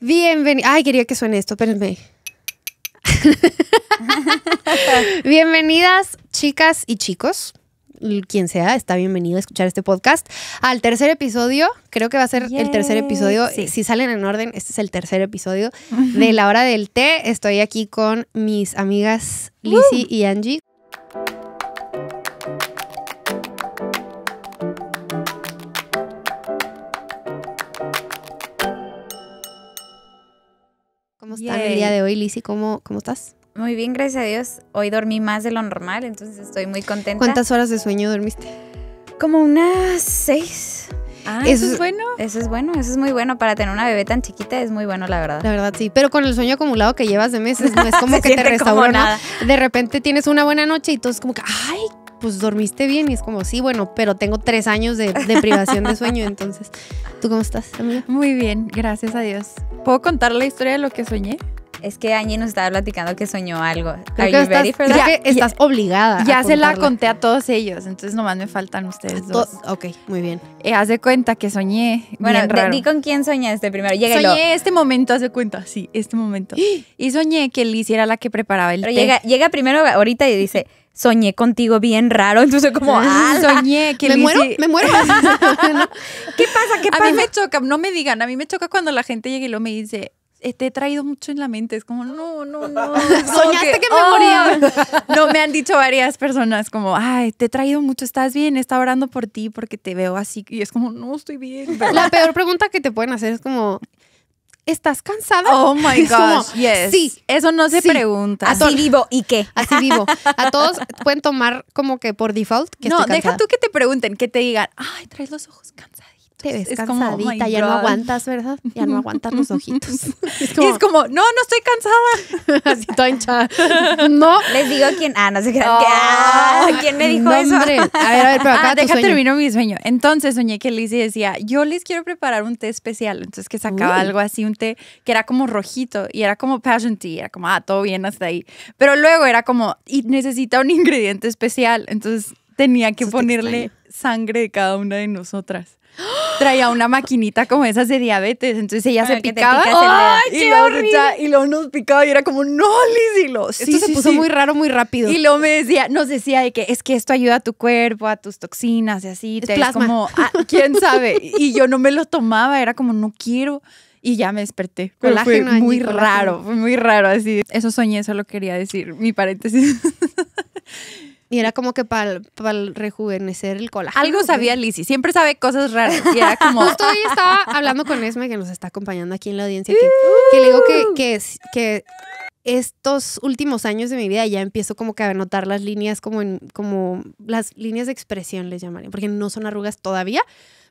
Bienvenido. Ay, quería que suene esto, espérenme. Bienvenidas, chicas y chicos. Quien sea, está bienvenido a escuchar este podcast. Al tercer episodio, creo que va a ser el tercer episodio. Si salen en orden, este es el tercer episodio de La Hora del Té. Estoy aquí con mis amigas uh. Lizzie y Angie. ¿Cómo estás el día de hoy, ¿Cómo, ¿Cómo estás? Muy bien, gracias a Dios. Hoy dormí más de lo normal, entonces estoy muy contenta. ¿Cuántas horas de sueño dormiste? Como unas seis. Ah, eso, es bueno. Eso es bueno, eso es muy bueno. Para tener una bebé tan chiquita es muy bueno, la verdad. La verdad, sí. Pero con el sueño acumulado que llevas de meses, no es como que te restaura De repente tienes una buena noche y todo es como que, ¡ay, pues dormiste bien y es como, sí, bueno, pero tengo tres años de, privación de sueño, entonces, ¿tú cómo estás, Muy bien, gracias a Dios. ¿Puedo contar la historia de lo que soñé? Es que Angie nos estaba platicando que soñó algo. Creo que estás, que estás obligada. Ya se la conté a todos ellos, entonces nomás me faltan ustedes dos. ok, muy bien. Eh, haz cuenta que soñé. Bueno, bien con quién soñaste primero. Soñé este momento, hace cuenta, sí, este momento. y soñé que Liz era la que preparaba el té. Llega, llega primero ahorita y dice soñé contigo bien raro. Entonces, como, ah, soñé. Que ¿Me, muero? ¿Me muero? ¿Qué pasa? ¿Qué pasa? A mí me choca, no me digan, a mí me choca cuando la gente llega y lo me dice, eh, te he traído mucho en la mente. Es como, no, no, no. Soñaste que, me oh". moría. No, me han dicho varias personas como, ay, te he traído mucho, estás bien, está orando por ti porque te veo así. Y es como, no, estoy bien. La peor pregunta que te pueden hacer es como, ¿estás cansada? Oh my gosh, yes. Sí. Eso no se pregunta. Así vivo, ¿y qué? Así vivo. A todos pueden tomar como que por default que No, deja tú que te pregunten, que te digan, ay, traes los ojos cansados te ves oh cansadita, como, ya no aguantas, ¿verdad? Ya no aguantas los ojitos. Es como, no, no estoy cansada. Así toda hinchada. No. Les digo a quién. Ah, no sé qué. Ah, ¿Quién me dijo eso? A ver, a ver, pero ah, acá deja termino mi sueño. Entonces soñé que Lizzie decía, yo les quiero preparar un té especial. Entonces que sacaba algo así, un té que era como rojito y era como passion tea. Era como, ah, todo bien hasta ahí. Pero luego era como, y necesita un ingrediente especial. Entonces tenía que ponerle sangre de cada una de nosotras traía una maquinita como esas de diabetes. Entonces ella se picaba. y, lo, y luego nos picaba y era como, no, Liz. esto se puso muy raro, muy rápido. Y luego me decía, nos decía de que es que esto ayuda a tu cuerpo, a tus toxinas y así. como, ah, quién sabe. Y yo no me lo tomaba, era como, no quiero. Y ya me desperté. fue muy raro, muy raro así. Eso soñé, eso lo quería decir, mi paréntesis. Y era como que para rejuvenecer el colágeno. Algo sabía Lisi siempre sabe cosas raras. Y era como... Justo hoy estaba hablando con Esme, que nos está acompañando aquí en la audiencia, que, ¡Uh! le digo que, que, estos últimos años de mi vida ya empiezo como que a notar las líneas como en, como las líneas de expresión les llamaría, porque no son arrugas todavía,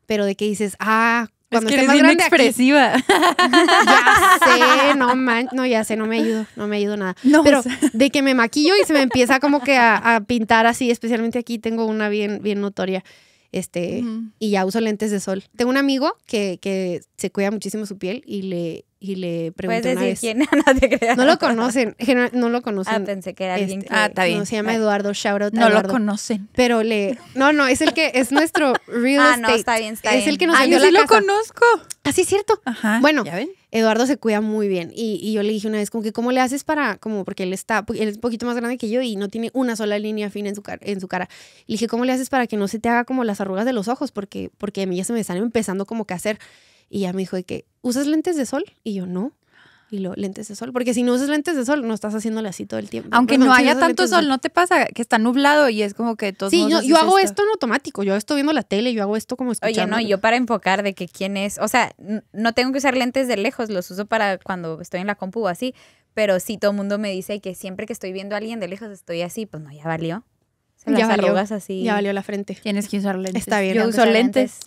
pero de que dices, ah, cuando es que expresiva. ya sé, no man, no, ya sé, no me ayudo, no me ayudo nada. No, Pero de que me maquillo y se me empieza como que a, pintar así, especialmente aquí tengo una bien, bien notoria este, y ya uso lentes de sol. Tengo un amigo que, que, se cuida muchísimo su piel y le, y le pregunté a no, lo conocen, no lo conocen. Ah, pensé que era alguien este, ah, se llama Eduardo, Shoutout No lo conocen. Pero le... No, no, es el que es nuestro ah, real ah, estate. Ah, no, está bien, está Es el que nos yo sí lo conozco. Así ah, es cierto. Ajá, bueno, Eduardo se cuida muy bien y, yo le dije una vez como que cómo le haces para como porque él está él es un poquito más grande que yo y no tiene una sola línea fina en su cara en su cara. Le dije cómo le haces para que no se te haga como las arrugas de los ojos porque porque a mí ya se me están empezando como que a hacer y ya me dijo de que, ¿usas lentes de sol? Y yo, no. Y los lentes de sol. Porque si no usas lentes de sol, no estás haciéndole así todo el tiempo. Aunque no, haya tanto sol, ¿no te pasa que está nublado y es como que todo Sí, yo, hago esto. en automático. Yo estoy viendo la tele, yo hago esto como escuchando. Oye, no, yo para enfocar de que quién es. O sea, no tengo que usar lentes de lejos, los uso para cuando estoy en la compu o así. Pero si todo el mundo me dice que siempre que estoy viendo a alguien de lejos estoy así, pues no, ya valió ya arrugas así. Ya valió la frente. Tienes que usar lentes. Está bien. Yo uso lentes.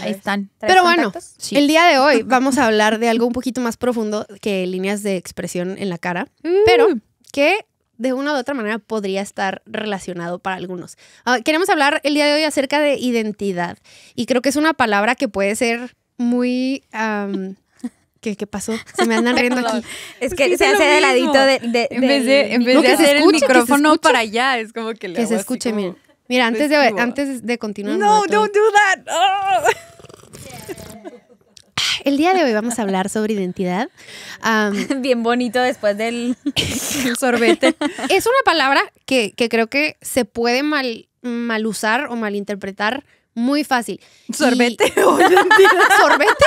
Ahí están. Pero bueno, el día de hoy vamos a hablar de algo un poquito más profundo que líneas de expresión en la cara, uh. pero que de una u otra manera podría estar relacionado para algunos. Ah, queremos hablar el día de hoy acerca de identidad y creo que es una palabra que puede ser muy... ¿Qué, pasó? Se me andan riendo aquí. Es que se hace de ladito de, En hacer el micrófono para allá, es como que le. Que se escuche, bien. mira. Pues antes de, antes de continuar. No, no do that. El día de hoy vamos a hablar sobre identidad. Bien bonito después del sorbete. Es una palabra que, creo que se puede mal, mal usar o malinterpretar muy fácil. ¿Sorbete? ¿Sorbete?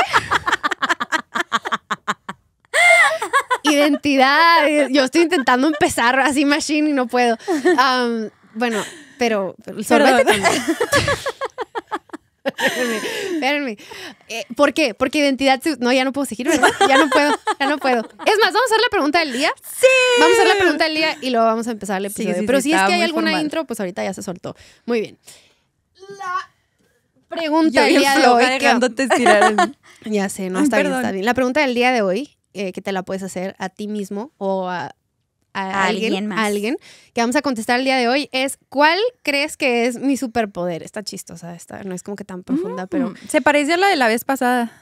identidad. Yo estoy intentando empezar así machine y no puedo. bueno, pero... pero sorbete también. Espérenme. Eh, ¿Por qué? Porque identidad. No, ya no puedo seguir, ¿verdad? Ya no puedo, ya no puedo. Es más, vamos a hacer la pregunta del día. Sí. Vamos a hacer la pregunta del día y luego vamos a empezar el episodio. Pero si es que hay alguna intro, pues ahorita ya se soltó. Muy bien. La pregunta del día de hoy. Ya sé, no, está bien, está bien. La pregunta del día de hoy eh, que te la puedes hacer a ti mismo o a, alguien, alguien, más. alguien, que vamos a contestar el día de hoy es ¿cuál crees que es mi superpoder? Está chistosa esta, no es como que tan profunda, pero... Mm, se parece a la de la vez pasada.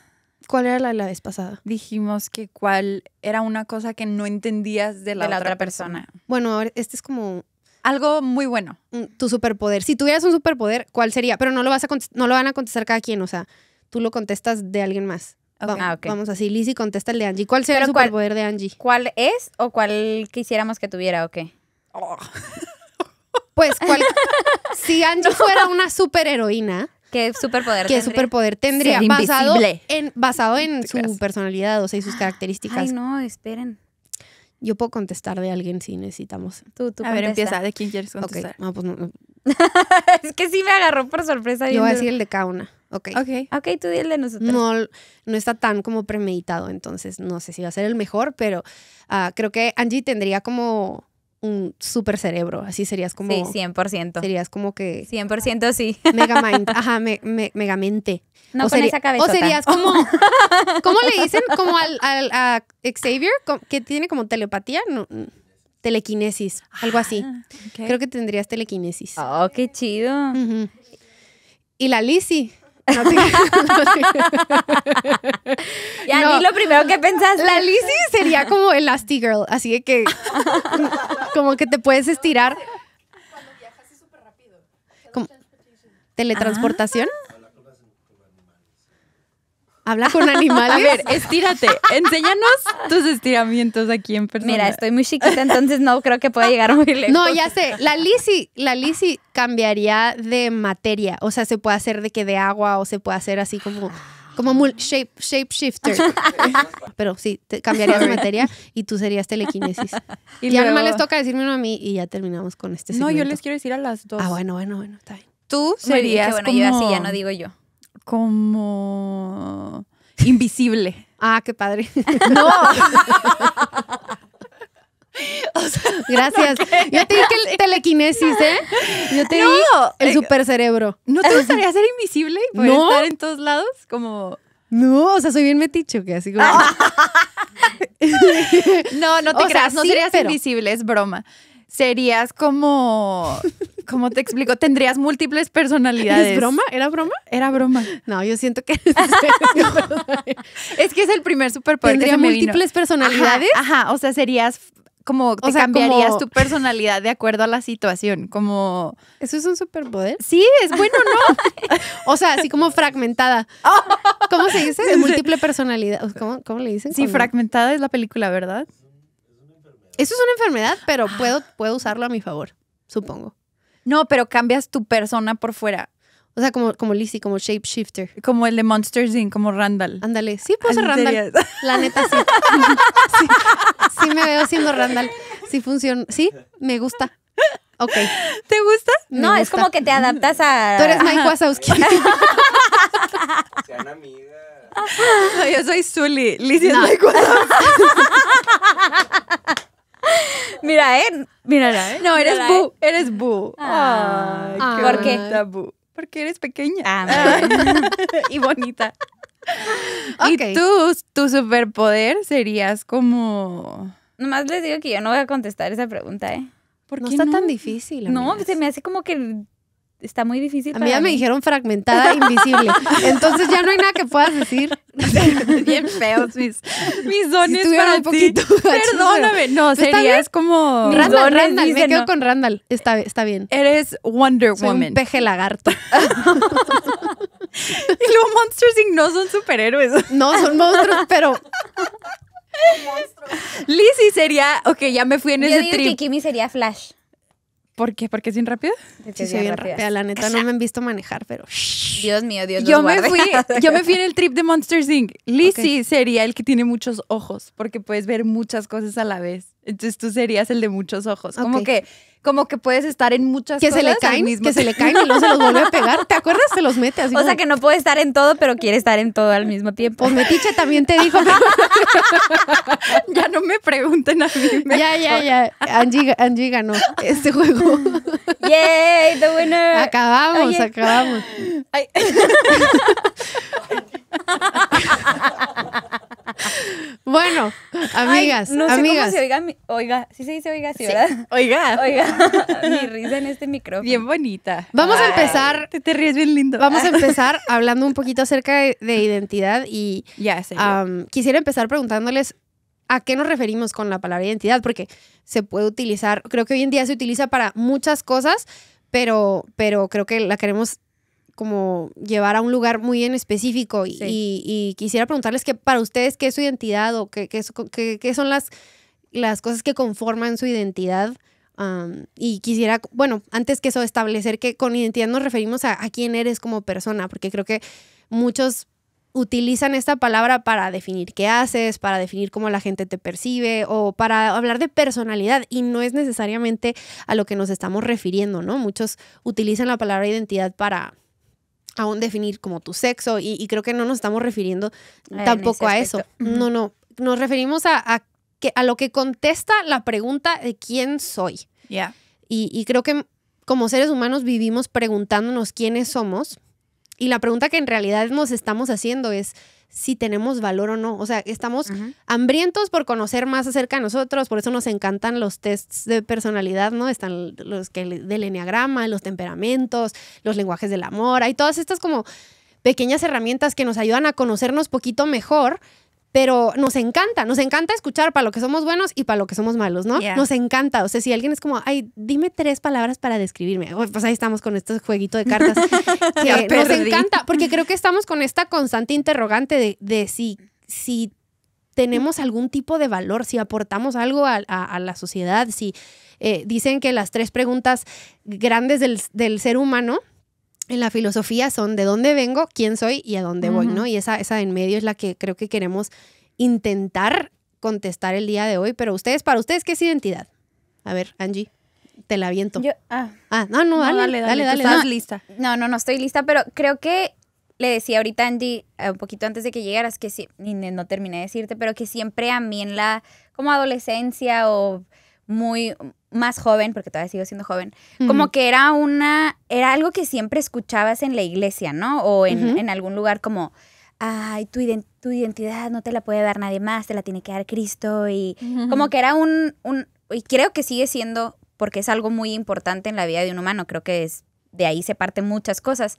¿Cuál era la de la vez pasada? Dijimos que cuál era una cosa que no entendías de la, otra, persona. Bueno, este es como... Algo muy bueno. Tu superpoder. Si tuvieras un superpoder, ¿cuál sería? Pero no lo, vas a no lo van a contestar cada quien, o sea, tú lo contestas de alguien más. Ah, okay. Vamos así, Lizzie contesta el de Angie. ¿Cuál sería el superpoder de Angie? ¿Cuál es o cuál quisiéramos que tuviera o qué? pues, ¿cuál? si Angie fuera una superheroína... ¿Qué superpoder ¿Qué superpoder tendría? basado en, basado en su personalidad, o sea, y sus características. Ay, no, esperen. Yo puedo contestar de alguien si necesitamos. Tú, tú A ver, empieza. ¿De quién quieres contestar? pues es que sí me agarró por sorpresa. Yo voy a decir el de Kauna. Ok. okay tú dile nosotros. No, está tan como premeditado, entonces no sé si va a ser el mejor, pero ah, creo que Angie tendría como un super cerebro, así serías como... Sí, 100%. Serías como que... 100% sí. Megamind, ajá, me, megamente. No o O serías como... ¿Cómo le dicen? Como al, a Xavier, que tiene como telepatía, no, telequinesis, algo así. Ah, creo que tendrías telequinesis. Oh, qué chido. Y la Lizzie, y a mí lo primero que pensaste. La Lizzie sería como el Girl así que como que te puedes estirar. Cuando viajas es rápido. Teletransportación. Habla con animales. A ver, estírate. Enséñanos tus estiramientos aquí en persona. Mira, estoy muy chiquita, entonces no creo que pueda llegar muy lejos. No, ya sé. La Lisi, cambiaría de materia. O sea, se puede hacer de que de agua o se puede hacer así como como shape, shape shifter. Pero sí, te cambiarías de materia y tú serías telequinesis. Y, ya nomás les toca decirme uno a mí y ya terminamos con este segmento. No, yo les quiero decir a las dos. Ah, bueno, bueno, bueno, Tú serías bueno, yo así ya no digo yo como invisible. Ah, qué padre. No. Gracias. Yo te dije telequinesis, ¿eh? Yo te digo el eh, super cerebro. ¿No te gustaría ser invisible y estar en todos lados? Como. No, o sea, soy bien meticho, que así como. no, no te creas, no invisible, es broma serías como, como te explico? Tendrías múltiples personalidades. ¿Es broma? ¿Era broma? Era broma. No, yo siento que... es que es el primer superpoder ¿Tendría múltiples personalidades? Ajá, o sea, serías como cambiarías tu personalidad de acuerdo a la situación, como ¿Eso es un superpoder? Sí, es bueno, ¿no? o sea, así como fragmentada. ¿Cómo se dice? De múltiple personalidad. ¿Cómo, le dicen? Sí, fragmentada es la película, ¿verdad? Eso es una enfermedad, pero ah. puedo, puedo usarlo a mi favor, supongo. No, pero cambias tu persona por fuera. O sea, como, como Lizzie, como shapeshifter. Como el de Monsters Inc., como Randall. Ándale, sí puedo ser Randall. La neta, sí. sí. me veo siendo Randall. Sí funciona. Sí, me gusta. Ok. ¿Te gusta? no, es como que te adaptas a... Tú eres Mike Wazowski. Sean amigas. Yo soy Zully. Lizzie es Mike Wazowski. Mira, eh. Mira, eh. No, eres bu. ¿eh? Eres bu. Ah, Ay, qué ¿Por qué? Porque eres pequeña. Ah, ah. y bonita. Y tú, tu superpoder serías como. Nomás les digo que yo no voy a contestar esa pregunta, ¿eh? no está tan difícil. No, se me hace como que está muy difícil. A mí ya me dijeron fragmentada invisible. Entonces ya no hay nada que puedas decir. Bien feos mis, mis dones si un poquito. Perdóname. No, serías como. Randall, Randall. me quedo con Randall. Está, está bien. Eres Wonder Woman. Un peje lagarto. y luego Monsters Inc. no son superhéroes. No, son monstruos, pero Lizzie sería, ok, ya me fui en ese digo y que sería Flash. ¿Por qué? ¿Porque bien rápida? Sí, soy bien rápida. La neta, no me han visto manejar, pero... Dios mío, Dios yo me fui, Yo me fui en el trip de Monsters, Inc. Lizzie sería el que tiene muchos ojos, porque puedes ver muchas cosas a la vez. Entonces tú serías el de muchos ojos. Como que como que puedes estar en muchas que cosas se le caen, que se le caen y luego se los vuelve a pegar. ¿Te acuerdas? Se los mete así. O sea que no puede estar en todo, pero quiere estar en todo al mismo tiempo. Pues Metiche también te dijo. ya no me pregunten a mí. Ya, ya, ya. Angie, ganó este juego. Yay, the winner. Acabamos, acabamos. bueno, amigas, no sé Cómo se oiga, oiga, sí se dice oiga, sí, ¿verdad? Oiga. Oiga, mi risa en este micrófono. Bien bonita. Vamos a empezar. Te, ríes bien lindo. Vamos a empezar hablando un poquito acerca de, identidad y quisiera empezar preguntándoles a qué nos referimos con la palabra identidad, porque se puede utilizar, creo que hoy en día se utiliza para muchas cosas, pero, pero creo que la queremos como llevar a un lugar muy en específico. Y, quisiera preguntarles que para ustedes, ¿qué es su identidad o qué, qué, son las, las cosas que conforman su identidad? Um, y quisiera, bueno, antes que eso, establecer que con identidad nos referimos a quién eres como persona, porque creo que muchos utilizan esta palabra para definir qué haces, para definir cómo la gente te percibe o para hablar de personalidad y no es necesariamente a lo que nos estamos refiriendo, ¿no? Muchos utilizan la palabra identidad para aún definir como tu sexo y, creo que no nos estamos refiriendo tampoco a eso. No, no, nos referimos a, que, a lo que contesta la pregunta de quién soy. Y, y creo que como seres humanos vivimos preguntándonos quiénes somos y la pregunta que en realidad nos estamos haciendo es, si tenemos valor o no. O sea, estamos hambrientos por conocer más acerca de nosotros, por eso nos encantan los tests de personalidad, ¿no? Están los que del enneagrama, los temperamentos, los lenguajes del amor, hay todas estas como pequeñas herramientas que nos ayudan a conocernos poquito mejor pero nos encanta, nos encanta escuchar para lo que somos buenos y para lo que somos malos, ¿no? Nos encanta, o sea, si alguien es como, ay, dime tres palabras para describirme, pues ahí estamos con este jueguito de cartas, nos encanta, porque creo que estamos con esta constante interrogante de, si, tenemos algún tipo de valor, si aportamos algo a, la sociedad, si eh, dicen que las tres preguntas grandes del, del ser humano en la filosofía son de dónde vengo, quién soy y a dónde voy, ¿no? Y esa, esa en medio es la que creo que queremos intentar contestar el día de hoy, pero ustedes, para ustedes, ¿qué es identidad? A ver, Angie, te la aviento. Yo, ah, ah, no, no, dale, dale, dale. estás lista. No, no, no estoy lista, pero creo que le decía ahorita Angie, eh, un poquito antes de que llegaras, que no terminé de decirte, pero que siempre a mí en la, como adolescencia o muy más joven, porque todavía sigo siendo joven, como que era una, era algo que siempre escuchabas en la iglesia, ¿no? O en, algún lugar como, ay, tu, tu, identidad no te la puede dar nadie más, te la tiene que dar Cristo y como que era un, un, y creo que sigue siendo, porque es algo muy importante en la vida de un humano, creo que es, de ahí se parten muchas cosas,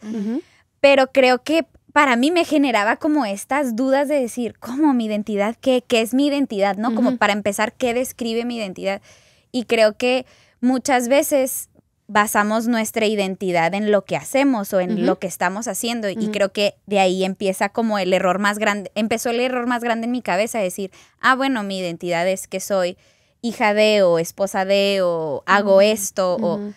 pero creo que para mí me generaba como estas dudas de decir, ¿cómo mi identidad? ¿Qué, es mi identidad? ¿No? Como para empezar, ¿qué describe mi identidad? Y creo que muchas veces basamos nuestra identidad en lo que hacemos o en lo que estamos haciendo y creo que de ahí empieza como el error más grande, empezó el error más grande en mi cabeza, decir, ah, bueno, mi identidad es que soy hija de o esposa de o hago mm, esto o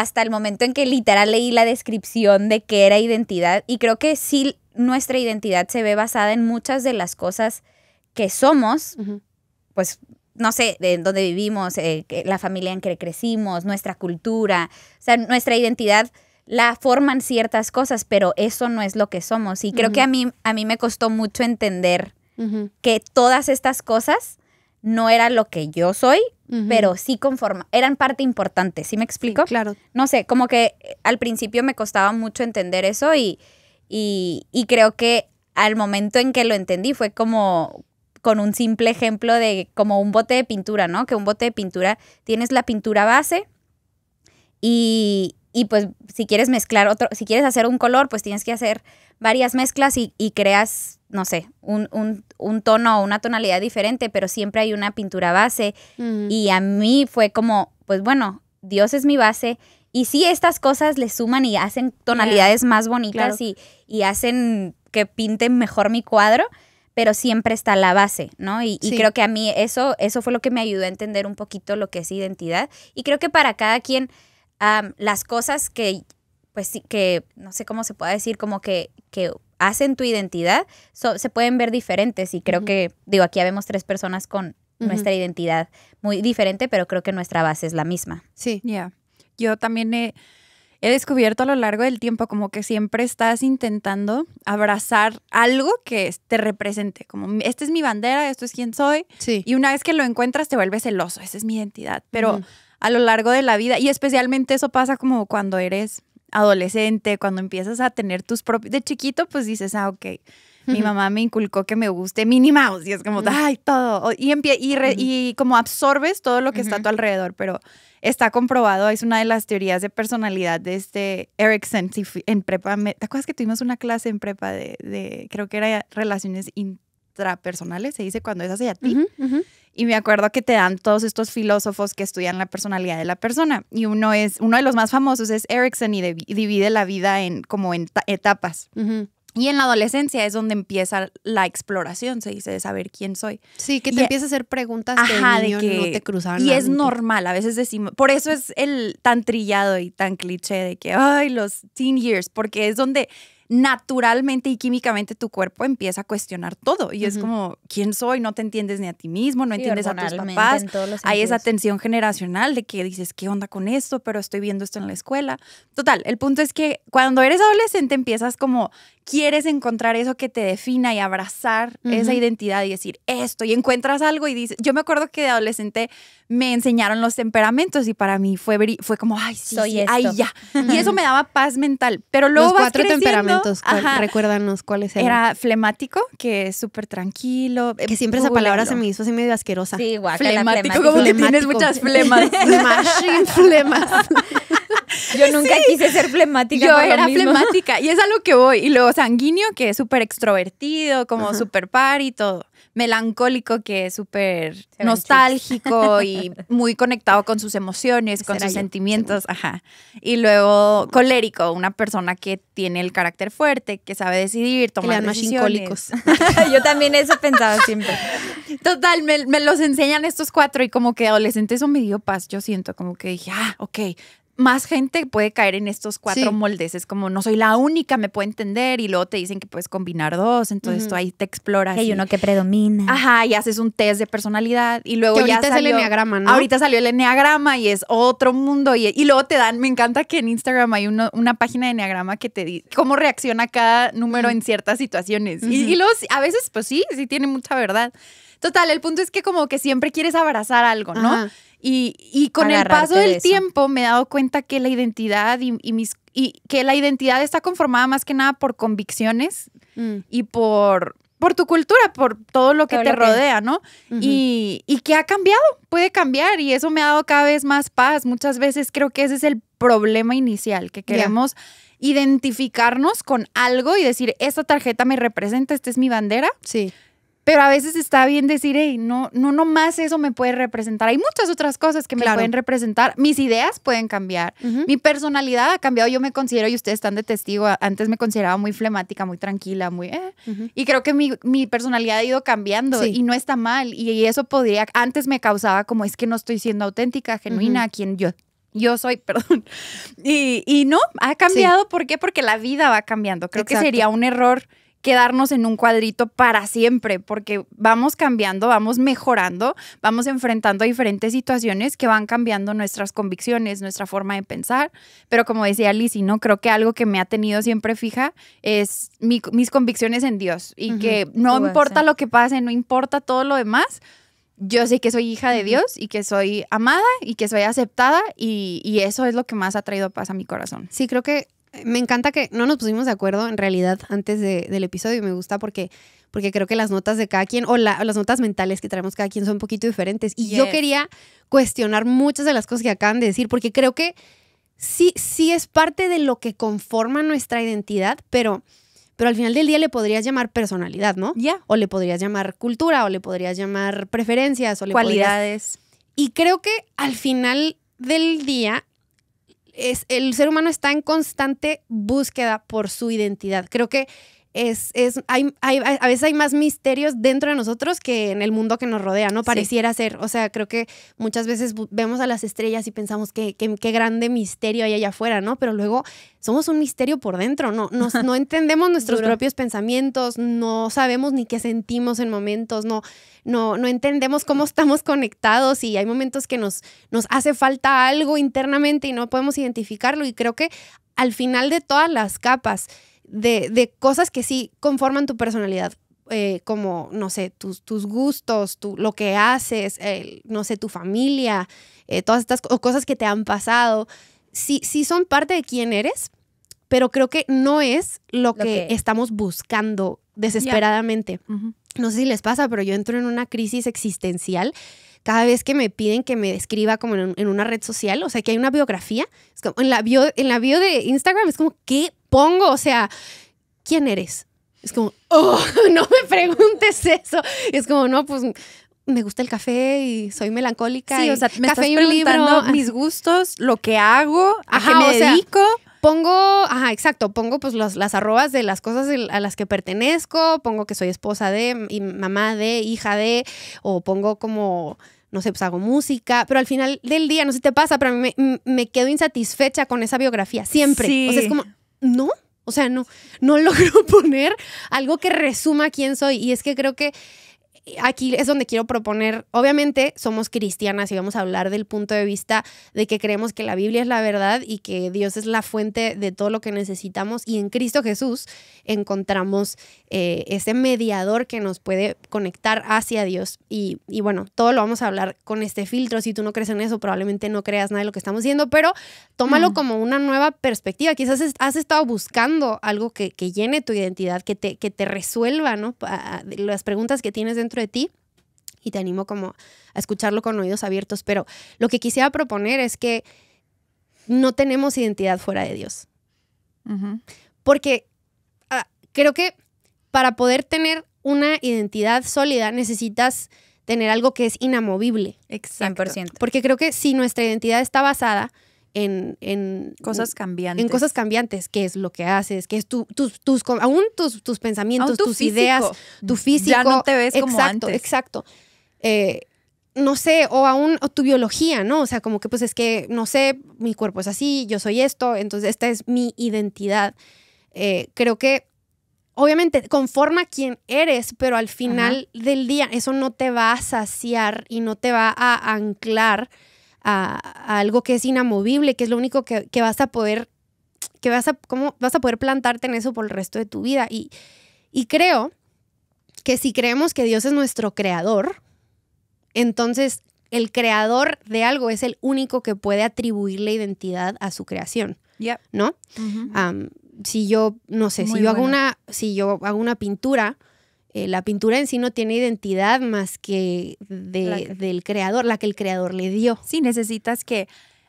hasta el momento en que literal leí la descripción de qué era identidad y creo que sí nuestra identidad se ve basada en muchas de las cosas que somos, pues no sé, de dónde vivimos, eh, la familia en que crecimos, nuestra cultura, o sea, nuestra identidad la forman ciertas cosas, pero eso no es lo que somos. Y creo que a mí, a mí me costó mucho entender que todas estas cosas no era lo que yo soy, pero sí conforma, eran parte importante, ¿sí me explico? claro. No sé, como que eh, al principio me costaba mucho entender eso y, y, creo que al momento en que lo entendí fue como, con un simple ejemplo de como un bote de pintura, ¿no? Que un bote de pintura tienes la pintura base y, y pues si quieres mezclar otro, si quieres hacer un color, pues tienes que hacer varias mezclas y, y creas no sé, un, un, un tono o una tonalidad diferente, pero siempre hay una pintura base. Y a mí fue como, pues bueno, Dios es mi base. Y sí, estas cosas le suman y hacen tonalidades más bonitas y, y, hacen que pinten mejor mi cuadro, pero siempre está la base, ¿no? Y, creo que a mí eso, eso fue lo que me ayudó a entender un poquito lo que es identidad. Y creo que para cada quien, las cosas que, pues sí, que no sé cómo se puede decir, como que, que hacen tu identidad, se pueden ver diferentes y creo que, digo, aquí ya vemos tres personas con nuestra identidad muy diferente, pero creo que nuestra base es la misma. Sí, ya. Yo también he, descubierto a lo largo del tiempo como que siempre estás intentando abrazar algo que te represente, como esta es mi bandera, esto es quien soy, sí. y una vez que lo encuentras te vuelves celoso, esa es mi identidad, pero... A lo largo de la vida, y especialmente eso pasa como cuando eres adolescente, cuando empiezas a tener tus propios, de chiquito, pues dices, ah, ok, mi mamá me inculcó que me guste Minnie Mouse y es como, ay, todo. Y, como absorbes todo lo que está a tu alrededor, pero está comprobado, es una de las teorías de personalidad de este Erickson en prepa. ¿Te acuerdas que tuvimos una clase en prepa de, de creo que era relaciones internas? personales, se dice cuando es hacia ti. Y me acuerdo que te dan todos estos filósofos que estudian la personalidad de la persona. Y uno es, uno de los más famosos es Erickson y, divide la vida en como en etapas. Y en la adolescencia es donde empieza la exploración, se dice, de saber quién soy. Sí, que te e empieza a hacer preguntas que, ajá, de que no te cruzaban. Y es normal, a veces decimos, por eso es el tan trillado y tan cliché de que, ay, los teen years, porque es donde naturalmente y químicamente tu cuerpo empieza a cuestionar todo. Y es como, ¿quién soy? No te entiendes ni a ti mismo, no entiendes a tus papás. Hay esa tensión generacional de que dices, ¿qué onda con esto? Pero estoy viendo esto en la escuela. Total, el punto es que cuando eres adolescente empiezas como quieres encontrar eso que te defina y abrazar esa identidad y decir esto y encuentras algo y dices, yo me acuerdo que de adolescente me enseñaron los temperamentos y para mí fue, fue como, ay, sí, Soy ya. Y eso me daba paz mental, pero luego... Los cuatro temperamentos, ¿cuál, recuérdanos cuáles eran. Era flemático, que es súper tranquilo. Eh, que siempre esa palabra se me hizo así medio asquerosa. Sí, Flemático, como que tienes muchas flemas. flemas. Yo nunca quise ser flemática. Yo era flemática y es a lo que voy. Y luego sanguíneo, que es súper extrovertido, como súper parito. y todo. Melancólico, que es súper nostálgico y muy conectado con sus emociones, con sus sentimientos. Ajá. Y luego colérico, una persona que tiene el carácter fuerte, que sabe decidir, tomar decisiones. yo también eso pensaba siempre. Total, me, me, los enseñan estos cuatro y como que adolescente eso me dio paz. Yo siento como que dije, ah, ok, más gente puede caer en estos cuatro moldes. Es como, no soy la única, me puedo entender. Y luego te dicen que puedes combinar dos. Entonces tú ahí te exploras. hay uno que predomina. Ajá, y haces un test de personalidad. Y luego ahorita salió, el enneagrama, ¿no? Ahorita salió el enneagrama y es otro mundo. Y, y luego te dan, me encanta que en Instagram hay una página de enneagrama que te dice cómo reacciona cada número en ciertas situaciones. y, y luego, a veces, pues sí, sí tiene mucha verdad. Total, el punto es que como que siempre quieres abrazar algo, ¿no? Y, con el paso del tiempo me he dado cuenta que la identidad y, mis, y que la identidad está conformada más que nada por convicciones mm. y por por tu cultura, por todo lo que te rodea, ¿no? y, que ha cambiado, puede cambiar y eso me ha dado cada vez más paz. Muchas veces creo que ese es el problema inicial, que queremos identificarnos con algo y decir, esta tarjeta me representa, esta es mi bandera. Sí. Pero a veces está bien decir, hey, no, no, no más eso me puede representar. Hay muchas otras cosas que me pueden representar. Mis ideas pueden cambiar. Mi personalidad ha cambiado. Yo me considero, y ustedes están de testigo, antes me consideraba muy flemática, muy tranquila, muy... Eh. Y creo que mi, personalidad ha ido cambiando y no está mal. Y, eso podría, antes me causaba como es que no estoy siendo auténtica, genuina, quien yo yo soy, perdón. Y, no, ha cambiado. ¿Por qué? Porque la vida va cambiando. Creo que sería un error quedarnos en un cuadrito para siempre, porque vamos cambiando, vamos mejorando, vamos enfrentando diferentes situaciones que van cambiando nuestras convicciones, nuestra forma de pensar. Pero como decía Lisi ¿no? Creo que algo que me ha tenido siempre fija es mis convicciones en Dios y que no importa lo que pase, no importa todo lo demás yo sé que soy hija de Dios y que soy amada y que soy aceptada y, eso es lo que más ha traído paz a mi corazón. Sí, creo que me encanta que no nos pusimos de acuerdo en realidad antes del episodio. Me gusta porque, porque creo que las notas de cada quien o, las notas mentales que traemos cada quien son un poquito diferentes. Y yo quería cuestionar muchas de las cosas que acaban de decir porque creo que sí, sí es parte de lo que conforma nuestra identidad, pero, pero al final del día le podrías llamar personalidad, ¿no? Ya. O le podrías llamar cultura, o le podrías llamar preferencias, o le Cualidades. Y creo que al final del día es, el ser humano está en constante búsqueda por su identidad. Creo que es, es hay, a veces hay más misterios dentro de nosotros que en el mundo que nos rodea, ¿no? Pareciera ser. O sea, creo que muchas veces vemos a las estrellas y pensamos que qué grande misterio hay allá afuera, ¿no? Pero luego somos un misterio por dentro, ¿no? no entendemos nuestros propios pensamientos, no sabemos ni qué sentimos en momentos, no, no, no entendemos cómo estamos conectados y hay momentos que nos, nos hace falta algo internamente y no podemos identificarlo. Y creo que al final de todas las capas, de, cosas que sí conforman tu personalidad, eh, como, no sé, tus, tus gustos, lo que haces, no sé, tu familia, eh, todas estas cosas que te han pasado, sí, sí son parte de quién eres, pero creo que no es lo, que, estamos buscando desesperadamente. No sé si les pasa, pero yo entro en una crisis existencial cada vez que me piden que me describa como en, una red social, o sea, que hay una biografía, como, en, la bio, en la bio de Instagram es como, ¿qué pongo, o sea, ¿quién eres? Es como, oh, no me preguntes eso. Es como, no, pues me gusta el café y soy melancólica. Sí, me café estás mis gustos, lo que hago, a qué me dedico. Pongo, ajá, exacto, pongo pues las arrobas de las cosas a las que pertenezco, pongo que soy esposa de, y mamá de, hija de, o pongo como no sé, pues hago música, pero al final del día, no sé si te pasa, pero mí me, quedo insatisfecha con esa biografía, siempre. es como, no, o sea, no, no logro poner algo que resuma quién soy. Y es que creo que aquí es donde quiero proponer, obviamente somos cristianas y vamos a hablar del punto de vista de que creemos que la Biblia es la verdad y que Dios es la fuente de todo lo que necesitamos y en Cristo Jesús encontramos eh, ese mediador que nos puede conectar hacia Dios. Y, bueno, todo lo vamos a hablar con este filtro. Si tú no crees en eso, probablemente no creas nada de lo que estamos diciendo, pero tómalo mm. como una nueva perspectiva. Quizás has estado buscando algo que, que llene tu identidad, que te, que te resuelva ¿no? las preguntas que tienes dentro de ti y te animo como a escucharlo con oídos abiertos. Pero lo que quisiera proponer es que no tenemos identidad fuera de Dios. Porque ah, creo que para poder tener una identidad sólida necesitas tener algo que es inamovible. Exacto. Porque creo que si nuestra identidad está basada en, cosas cambiantes. En cosas cambiantes, qué es lo que haces, qué es tu, tus, tus, aún tus, pensamientos, tus ideas, tu físico. Ya no te ves exacto, como Exacto, eh, no sé, o aún tu biología, ¿no? O sea, como que pues es que, no sé, mi cuerpo es así, yo soy esto, entonces esta es mi identidad. Eh, creo que obviamente conforma quién eres, pero al final del día eso no te va a saciar y no te va a anclar a, algo que es inamovible, que es lo único que, vas a poder, que vas a, ¿cómo? vas a poder plantarte en eso por el resto de tu vida. Y, y creo que si creemos que Dios es nuestro creador, entonces el creador de algo es el único que puede atribuirle identidad a su creación. ya ¿No? si yo, no sé, si yo, hago si yo hago una pintura, eh, la pintura en sí no tiene identidad más que, de, del creador, la que el creador le dio. Sí, necesitas que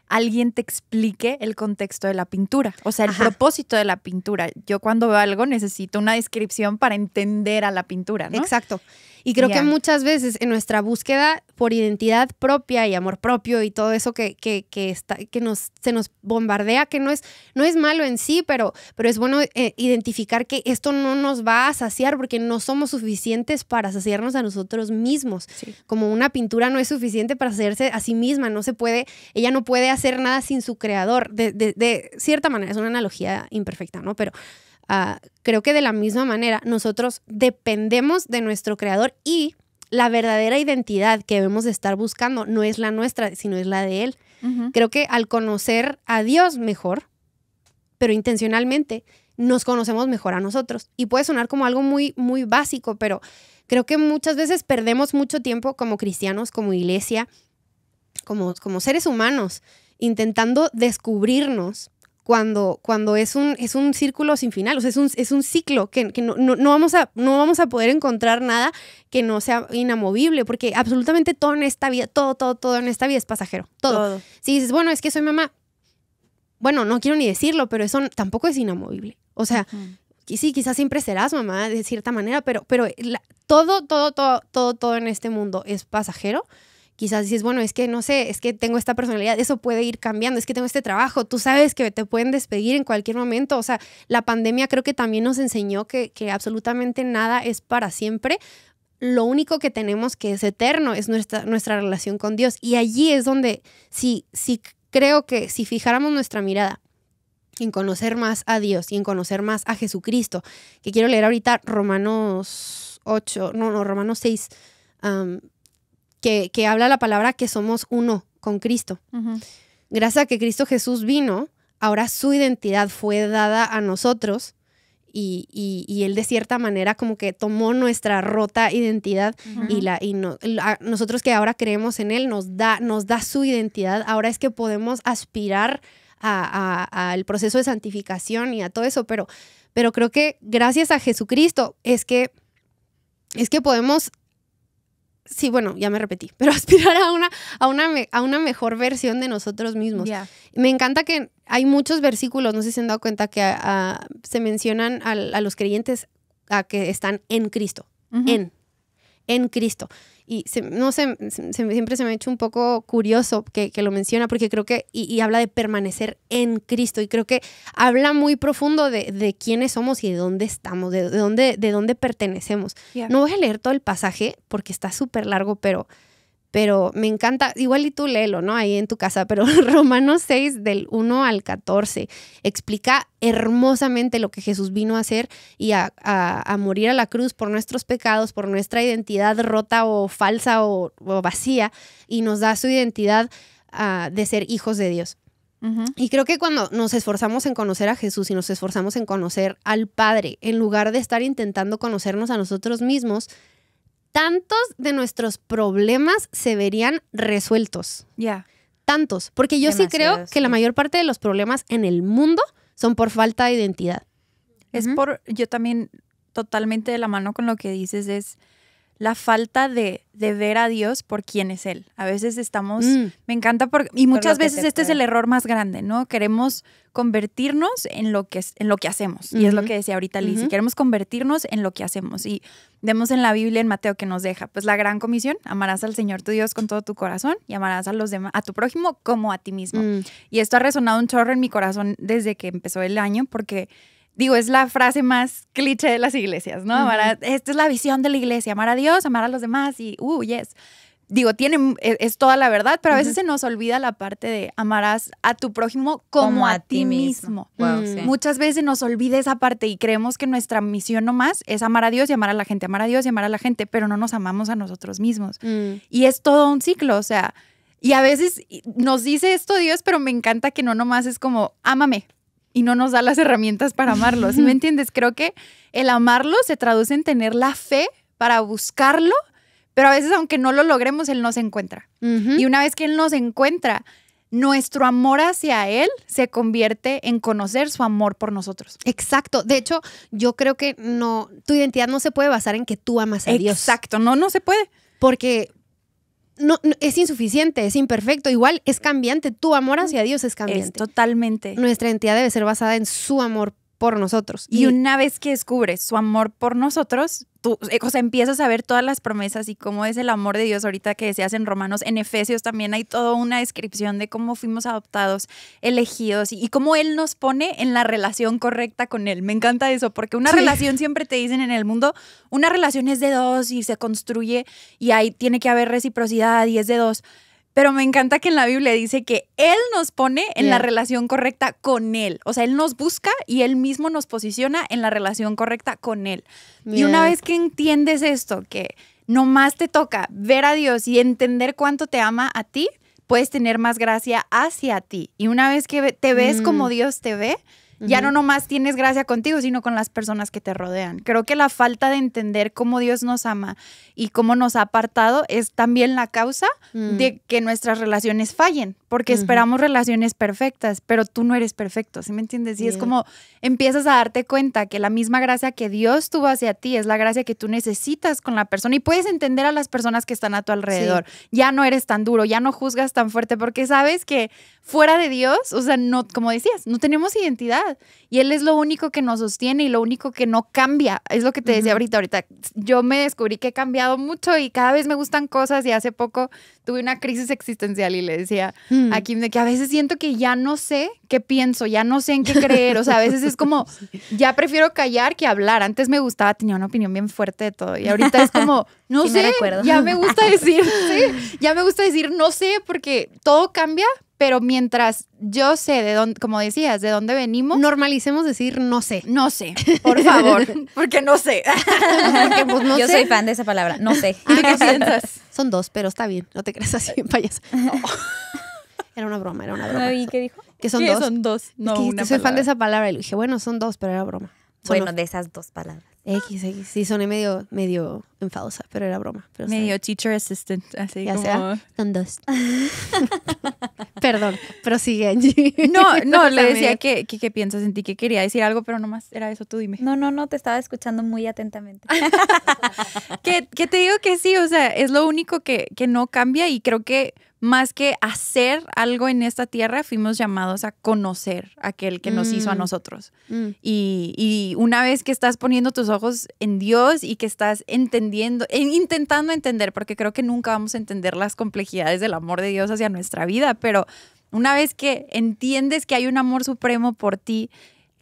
alguien te explique el contexto de la pintura, o sea, el propósito de la pintura. Yo cuando veo algo necesito una descripción para entender a la pintura, Exacto. Y creo que muchas veces en nuestra búsqueda por identidad propia y amor propio y todo eso que, está, que nos, se nos bombardea, que no es, no es malo en sí, pero, pero es bueno eh, identificar que esto no nos va a saciar porque no somos suficientes para saciarnos a nosotros mismos. Como una pintura no es suficiente para hacerse a sí misma, no se puede, ella no puede hacer nada sin su creador, de, cierta manera, es una analogía imperfecta, ¿no? Pero ah, creo que de la misma manera nosotros dependemos de nuestro creador y la verdadera identidad que debemos de estar buscando no es la nuestra, sino es la de Él. Creo que al conocer a Dios mejor, pero intencionalmente, nos conocemos mejor a nosotros. Y puede sonar como algo muy, muy básico, pero creo que muchas veces perdemos mucho tiempo como cristianos, como iglesia, como, como seres humanos, intentando descubrirnos cuando, cuando es, un, es un círculo sin final, o sea, es un, es un ciclo que, no, vamos a, no vamos a poder encontrar nada que no sea inamovible, porque absolutamente todo en esta vida, todo, todo, todo en esta vida es pasajero, todo. Si dices, bueno, es que soy mamá, bueno, no quiero ni decirlo, pero eso tampoco es inamovible. O sea, sí, quizás siempre serás mamá de cierta manera, pero, pero todo, todo, todo, todo, todo en este mundo es pasajero. Quizás dices, bueno, es que no sé, es que tengo esta personalidad, eso puede ir cambiando, es que tengo este trabajo, tú sabes que te pueden despedir en cualquier momento. O sea, la pandemia creo que también nos enseñó que, absolutamente nada es para siempre, lo único que tenemos que es eterno es nuestra, nuestra relación con Dios. Y allí es donde, si, si creo que si fijáramos nuestra mirada en conocer más a Dios y en conocer más a Jesucristo, que quiero leer ahorita Romanos 8, no, no, Romanos 6, que, habla la palabra que somos uno con Cristo. Gracias a que Cristo Jesús vino, ahora su identidad fue dada a nosotros y, él de cierta manera como que tomó nuestra rota identidad y, la, y nosotros que ahora creemos en él nos da, nos da su identidad, ahora es que podemos aspirar al proceso de santificación y a todo eso, pero, pero creo que gracias a Jesucristo es que, es que podemos sí, bueno, ya me repetí, pero aspirar a una, a una, a una mejor versión de nosotros mismos. Me encanta que hay muchos versículos, no sé si se han dado cuenta, que ah, se mencionan a, los creyentes a que están en Cristo, en, en Cristo. Y no sé, siempre se me ha hecho un poco curioso que, lo menciona porque creo que, y, habla de permanecer en Cristo y creo que habla muy profundo de, quiénes somos y de dónde estamos, de, dónde, de dónde pertenecemos. No voy a leer todo el pasaje porque está súper largo, pero pero me encanta, igual y tú léelo, ¿no? Ahí en tu casa, pero Romanos 6 del 1 al 14 explica hermosamente lo que Jesús vino a hacer y a, morir a la cruz por nuestros pecados, por nuestra identidad rota o falsa o, vacía, y nos da su identidad ah, de ser hijos de Dios. Y creo que cuando nos esforzamos en conocer a Jesús y nos esforzamos en conocer al Padre, en lugar de estar intentando conocernos a nosotros mismos, tantos de nuestros problemas se verían resueltos. Ya. Tantos. Porque yo sí creo que la mayor parte de los problemas en el mundo son por falta de identidad. Es por, yo también totalmente de la mano con lo que dices, es la falta de, ver a Dios por quién es Él. A veces estamos, mm. me encanta, porque y muchas veces este es el error más grande, ¿no? Queremos convertirnos en lo que, en lo que hacemos, y es lo que decía ahorita Liz, queremos convertirnos en lo que hacemos. Y vemos en la Biblia, en Mateo, que nos deja, pues la gran comisión, amarás al Señor tu Dios con todo tu corazón y amarás a los demás, a tu prójimo como a ti mismo. Mm. Y esto ha resonado un chorro en mi corazón desde que empezó el año, porque digo, es la frase más cliché de las iglesias, ¿no? esta es la visión de la iglesia, amar a Dios, amar a los demás y, uh, yes. Digo, tiene, e, es, toda la verdad, pero a veces se nos olvida la parte de amarás a tu prójimo como, a, ti mismo. Mm. Muchas veces nos olvida esa parte y creemos que nuestra misión nomás es amar a Dios y amar a la gente, amar a Dios y amar a la gente, pero no nos amamos a nosotros mismos. Mm. Y es todo un ciclo, o sea, y a veces nos dice esto Dios, pero me encanta que no nomás es como, ámame, y no nos da las herramientas para amarlo. me entiendes? Creo que el amarlo se traduce en tener la fe para buscarlo, pero a veces aunque no lo logremos, Él nos encuentra. Y una vez que Él nos encuentra, nuestro amor hacia Él se convierte en conocer su amor por nosotros. Exacto. De hecho, yo creo que no, tu identidad no se puede basar en que tú amas a Dios. Exacto, no, no se puede. Porque no, es insuficiente, es imperfecto, igual es cambiante, tu amor mm, hacia Dios es cambiante. Es totalmente. Nuestra entidad debe ser basada en su amor por nosotros. Y, una vez que descubres su amor por nosotros, tú, eh, o sea, empiezas a ver todas las promesas y cómo es el amor de Dios ahorita que se hace en Romanos, en Efesios también hay toda una descripción de cómo fuimos adoptados, elegidos y, cómo Él nos pone en la relación correcta con Él. Me encanta eso, porque una relación siempre te dicen en el mundo, una relación es de dos y se construye y ahí tiene que haber reciprocidad y es de dos. Pero me encanta que en la Biblia dice que Él nos pone en la relación correcta con Él. O sea, Él nos busca y Él mismo nos posiciona en la relación correcta con Él. Y una vez que entiendes esto, que nomás te toca ver a Dios y entender cuánto te ama a ti, puedes tener más gracia hacia ti. Y una vez que te ves como mm. Dios te ve, ya no nomás tienes gracia contigo, sino con las personas que te rodean. Creo que la falta de entender cómo Dios nos ama y cómo nos ha apartado es también la causa mm. de que nuestras relaciones fallen, porque esperamos relaciones perfectas, pero tú no eres perfecto, ¿sí me entiendes? Y es como empiezas a darte cuenta que la misma gracia que Dios tuvo hacia ti es la gracia que tú necesitas con la persona y puedes entender a las personas que están a tu alrededor. Ya no eres tan duro, ya no juzgas tan fuerte porque sabes que fuera de Dios, o sea, no como decías, no tenemos identidad. Y Él es lo único que nos sostiene y lo único que no cambia. Es lo que te decía ahorita. Ahorita yo me descubrí que he cambiado mucho y cada vez me gustan cosas. Y hace poco tuve una crisis existencial y le decía hmm. a Kim de que a veces siento que ya no sé qué pienso, ya no sé en qué creer. O sea, a veces es como, ya prefiero callar que hablar. Antes me gustaba, tenía una opinión bien fuerte de todo. Y ahorita es como, no sé, ya me gusta decir, sí, ya me gusta decir no sé porque todo cambia, pero mientras yo sé de dónde, como decías, de dónde venimos. Normalicemos decir no sé. No sé, por favor, porque no sé. Pues, yo soy fan de esa palabra, no sé. Ah, qué Son dos, pero está bien, no te creas así, payaso. Era una broma, era una broma. ¿Y qué dijo? Que son dos. Son dos, no que soy fan de esa palabra y le dije, bueno, son dos, pero era broma. bueno, de esas dos palabras. X, X. Sí, soné medio, medio enfadosa, pero era broma. medio teacher assistant, así ya Sea, son dos. Perdón, prosigue Angie. No, no, le decía que, que, piensas en ti, que quería decir algo, pero nomás era eso, tú dime. No, no, no, te estaba escuchando muy atentamente. que, te digo que sí, o sea, es lo único que, que no cambia y creo que más que hacer algo en esta tierra, fuimos llamados a conocer aquel que nos hizo a mm. nosotros. Mm. Y, y, una vez que estás poniendo tus ojos en Dios y que estás entendiendo, intentando entender, porque creo que nunca vamos a entender las complejidades del amor de Dios hacia nuestra vida, pero una vez que entiendes que hay un amor supremo por ti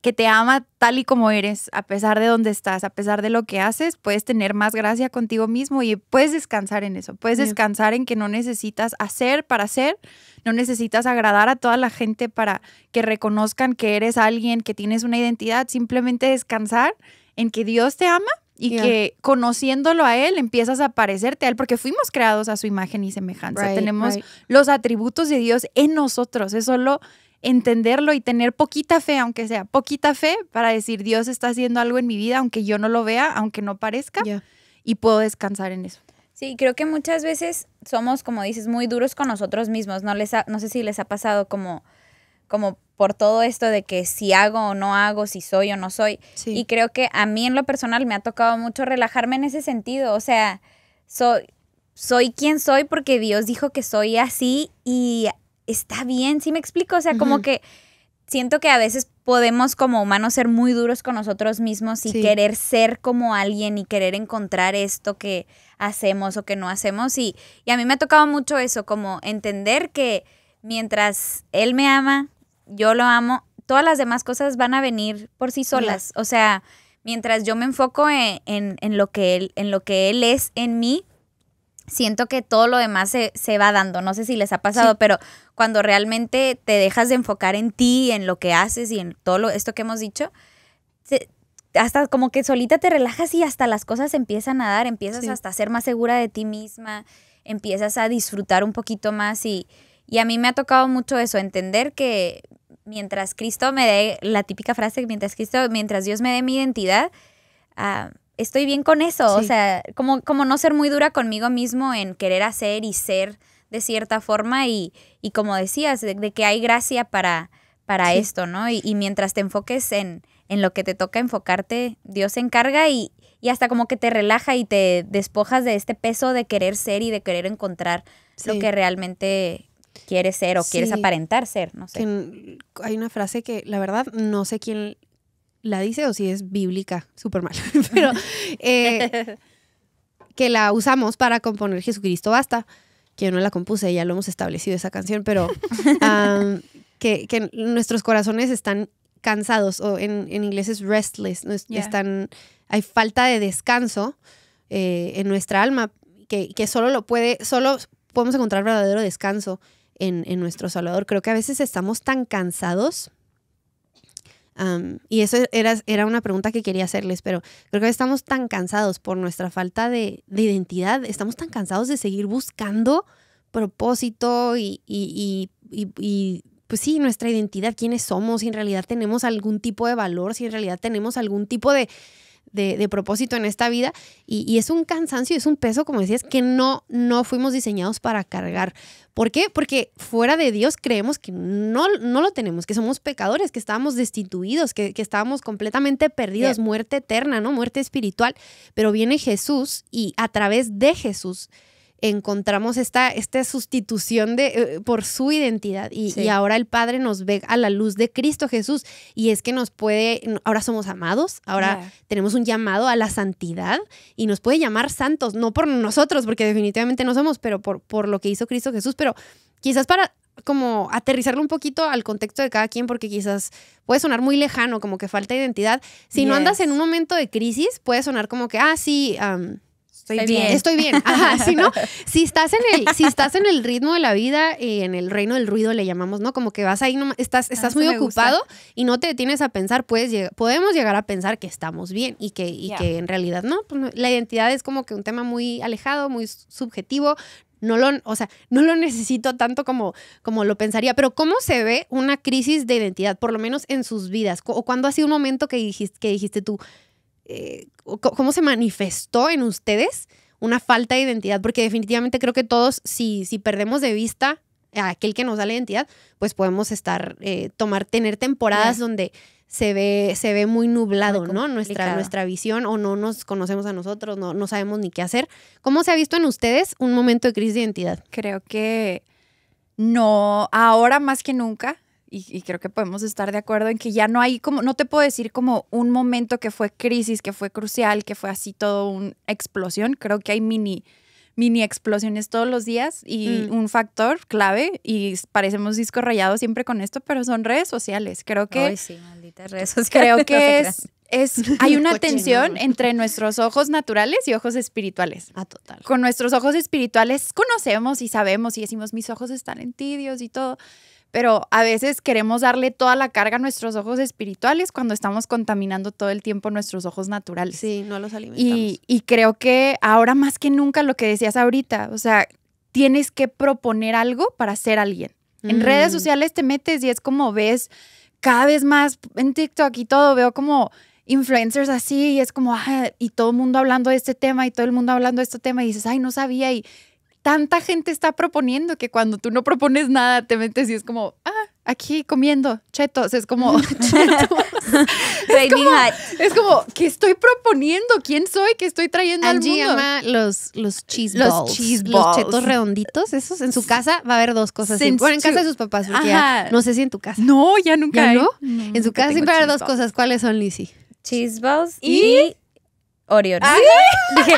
que te ama tal y como eres, a pesar de dónde estás, a pesar de lo que haces, puedes tener más gracia contigo mismo y puedes descansar en eso, puedes descansar en que no necesitas hacer para ser, no necesitas agradar a toda la gente para que reconozcan que eres alguien, que tienes una identidad, simplemente descansar en que Dios te ama y que conociéndolo a Él empiezas a parecerte a Él, porque fuimos creados a su imagen y semejanza. Tenemos los atributos de Dios en nosotros. Es solo entenderlo y tener poquita fe, aunque sea poquita fe, para decir Dios está haciendo algo en mi vida, aunque yo no lo vea, aunque no parezca, y puedo descansar en eso. Sí, creo que muchas veces somos, como dices, muy duros con nosotros mismos. No, les no sé si les ha pasado como, como por todo esto de que si hago o no hago, si soy o no soy. Y creo que a mí en lo personal me ha tocado mucho relajarme en ese sentido. O sea, soy, soy quien soy porque Dios dijo que soy así y está bien, ¿sí me explico? O sea, como que siento que a veces podemos como humanos ser muy duros con nosotros mismos y querer ser como alguien y querer encontrar esto que hacemos o que no hacemos. Y, a mí me ha tocado mucho eso, como entender que mientras él me ama, yo lo amo, todas las demás cosas van a venir por sí solas. O sea, mientras yo me enfoco e, en, en, lo que él, en lo que él es en mí, siento que todo lo demás se, se, va dando. No sé si les ha pasado, pero cuando realmente te dejas de enfocar en ti, en lo que haces y en todo esto que hemos dicho, hasta como que solita te relajas y hasta las cosas empiezan a dar, empiezas hasta a ser más segura de ti misma, empiezas a disfrutar un poquito más y, y a mí me ha tocado mucho eso, entender que mientras Cristo me dé, la típica frase, mientras Cristo, mientras Dios me dé mi identidad, ah, estoy bien con eso. O sea, como, como no ser muy dura conmigo mismo en querer hacer y ser de cierta forma y, y como decías, de, que hay gracia para, para esto, ¿no? Y, y, mientras te enfoques en, en, lo que te toca enfocarte, Dios se encarga y, y, hasta como que te relaja y te despojas de este peso de querer ser y de querer encontrar lo que realmente quieres ser o quieres aparentar ser, no sé. hay una frase que la verdad no sé quién la dice o si es bíblica, súper mal, pero eh, que la usamos para componer Jesucristo Basta, que yo no la compuse, ya lo hemos establecido esa canción, pero que, nuestros corazones están cansados, o en, inglés es restless, están, hay falta de descanso eh, en nuestra alma, que, que, solo lo puede, solo podemos encontrar verdadero descanso en, en nuestro Salvador. Creo que a veces estamos tan cansados y eso era, era una pregunta que quería hacerles, pero creo que estamos tan cansados por nuestra falta de, identidad, estamos tan cansados de seguir buscando propósito y, y, y, pues sí, nuestra identidad, quiénes somos, si en realidad tenemos algún tipo de valor, si en realidad tenemos algún tipo de, de, propósito en esta vida y, es un cansancio, es un peso, como decías, que no, no fuimos diseñados para cargar. ¿Por qué? Porque fuera de Dios creemos que no, no lo tenemos, que somos pecadores, que estábamos destituidos, que, estábamos completamente perdidos, muerte eterna, ¿no? Muerte espiritual. Pero viene Jesús y a través de Jesús encontramos esta, esta sustitución de, eh, por su identidad y, ahora el Padre nos ve a la luz de Cristo Jesús y es que nos puede, ahora somos amados, ahora tenemos un llamado a la santidad y nos puede llamar santos, no por nosotros, porque definitivamente no somos, pero por, por lo que hizo Cristo Jesús, pero quizás para como aterrizarlo un poquito al contexto de cada quien, porque quizás puede sonar muy lejano, como que falta identidad. Si no andas en un momento de crisis, puede sonar como que, ah, sí, estoy bien. Estoy bien. Ajá, si no, si estás en el, si estás en el ritmo de la vida, y en el reino del ruido le llamamos, ¿no? Como que vas ahí, no, estás, ah, estás muy ocupado y no te detienes a pensar, puedes podemos llegar a pensar que estamos bien y que, que en realidad pues no. la identidad es como que un tema muy alejado, muy subjetivo. No lo, o sea, no lo necesito tanto como, como lo pensaría, pero ¿cómo se ve una crisis de identidad, por lo menos en sus vidas? ¿O cuando hace un momento que dijiste, que dijiste tú, eh, cómo se manifestó en ustedes una falta de identidad, porque definitivamente creo que todos, si, si perdemos de vista a aquel que nos da la identidad, pues podemos estar, eh, tomar, tener temporadas donde se ve, se ve muy nublado, ¿no? Nuestra, nuestra visión o no nos conocemos a nosotros, no, no sabemos ni qué hacer. ¿Cómo se ha visto en ustedes un momento de crisis de identidad? Creo que no, ahora más que nunca, y, creo que podemos estar de acuerdo en que ya no hay como, no te puedo decir como un momento que fue crisis, que fue crucial, que fue así todo una explosión. Creo que hay mini, mini explosiones todos los días y mm. un factor clave, y parecemos disco rayado siempre con esto, pero son redes sociales. Creo que... Creo que es... Es, hay una tensión entre nuestros ojos naturales y ojos espirituales. A ah, total. Con nuestros ojos espirituales conocemos y sabemos y decimos, mis ojos están en ti, Dios y todo pero a veces queremos darle toda la carga a nuestros ojos espirituales cuando estamos contaminando todo el tiempo nuestros ojos naturales. Sí, no los alimentamos. Y, creo que ahora más que nunca lo que decías ahorita, o sea, tienes que proponer algo para ser alguien. En redes mm. sociales te metes y es como ves cada vez más en TikTok y todo, veo como influencers así y es como, ah", y todo el mundo hablando de este tema y todo el mundo hablando de este tema y dices, ay, no sabía y tanta gente está proponiendo que cuando tú no propones nada te metes y es como, ah, aquí comiendo chetos. Es como, chetos. es, como es, ¿qué estoy proponiendo? ¿Quién soy? ¿Qué estoy trayendo al mundo? llama los, los cheese balls. Los chetos redonditos, esos. En su casa va a haber dos cosas. bueno, en casa de sus papás, no sé si en tu casa. No, ya nunca en su casa siempre va a haber dos cosas. ¿Cuáles son, Lizzie? Cheese balls y Oreo, ah, Dije,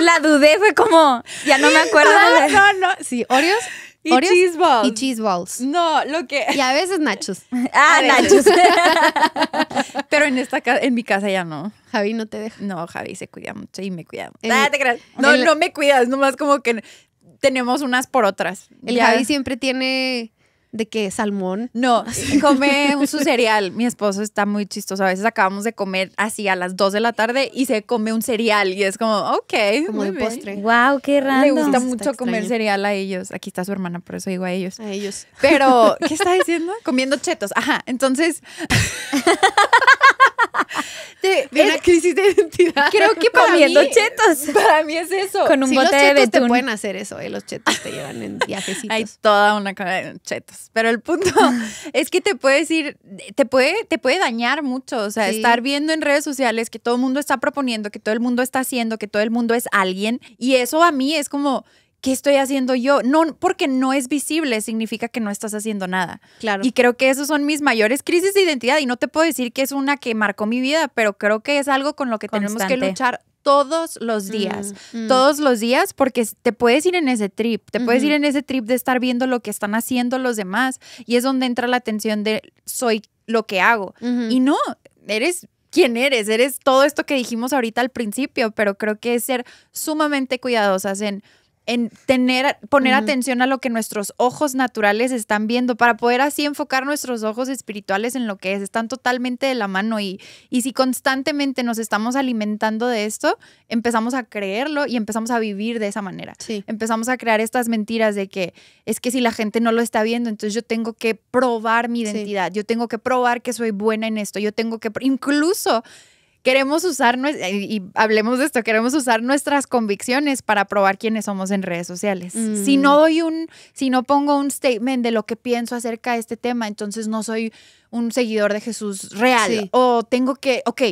la dudé, fue como, ya no me acuerdo. No, ah, no, no. Sí, Oreos. Y Cheeseballs. cheese balls. Y cheese balls. No, lo que. Y a veces nachos. Ah, nachos. Pero en esta en mi casa ya no. Javi no te deja. No, Javi se cuida mucho y me cuida. Date ah, te No, no me cuidas, nomás como que tenemos unas por otras. El Javi siempre tiene de que salmón. No, come un, su cereal. Mi esposo está muy chistoso. A veces acabamos de comer así a las 2 de la tarde y se come un cereal y es como, ok. muy postre. Wow, qué raro. Le gusta mucho comer cereal a ellos. Aquí está su hermana, por eso digo a ellos. A ellos. Pero, ¿qué está diciendo? Comiendo chetos. Ajá. Entonces. Este, de, la crisis de identidad. Creo que para comiendo mí, chetos. Para mí es eso. Con un bote los chetos te pueden hacer eso, eh, los chetos te llevan en viajecitos. Hay toda una cadena de chetos, pero el punto es que te puedes ir te puede te puede dañar mucho, o sea, estar viendo en redes sociales que todo el mundo está proponiendo, que todo el mundo está haciendo, que todo el mundo es alguien y eso a mí es como ¿qué estoy haciendo yo? No, porque no es visible significa que no estás haciendo nada. Claro. Y creo que esos son mis mayores crisis de identidad y no te puedo decir que es una que marcó mi vida, pero creo que es algo con lo que tenemos que luchar todos los mm, días, mm. todos los días, porque te puedes ir en ese trip, te puedes ir en ese trip de estar viendo lo que están haciendo los demás y es donde entra la atención de soy lo que hago. Y no, eres quien eres, eres todo esto que dijimos ahorita al principio, pero creo que es ser sumamente cuidadosas en en tener, poner atención a lo que nuestros ojos naturales están viendo para poder así enfocar nuestros ojos espirituales en lo que es. Están totalmente de la mano y, y si constantemente nos estamos alimentando de esto, empezamos a creerlo y empezamos a vivir de esa manera. Empezamos a crear estas mentiras de que es que si la gente no lo está viendo, entonces yo tengo que probar mi identidad, yo tengo que probar que soy buena en esto, yo tengo que incluso queremos usar, eh, y hablemos de esto, queremos usar nuestras convicciones para probar quiénes somos en redes sociales. Si no mm. doy un, si no pongo un statement de lo que pienso acerca de este tema, entonces no soy un seguidor de Jesús real. O tengo que, ok,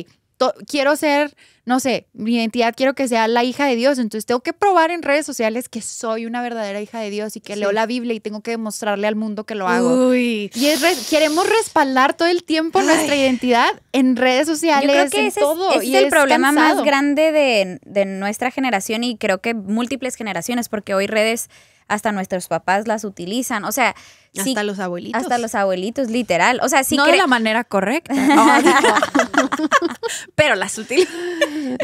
quiero ser, no sé, mi identidad quiero que sea la hija de Dios, entonces tengo que probar en redes sociales que soy una verdadera hija de Dios y que leo la Biblia y tengo que demostrarle al mundo que lo hago. Y queremos respaldar todo el tiempo nuestra identidad en redes sociales, que en todo. Es, y es el problema más grande de, de nuestra generación y creo que múltiples generaciones, porque hoy redes hasta nuestros papás las utilizan, o sea... Hasta los abuelitos. Hasta los abuelitos, literal. O sea, sí No de la manera correcta. pero las utilizan.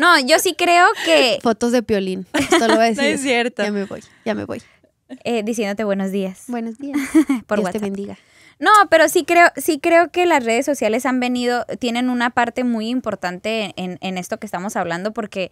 No, yo sí creo que... Fotos de Piolín, esto lo voy a decir. No es cierto. Ya me voy, ya me voy. Eh, diciéndote buenos días. Buenos días. Por Dios te bendiga. No, pero sí creo, sí creo que las redes sociales han venido, tienen una parte muy importante en, en esto que estamos hablando porque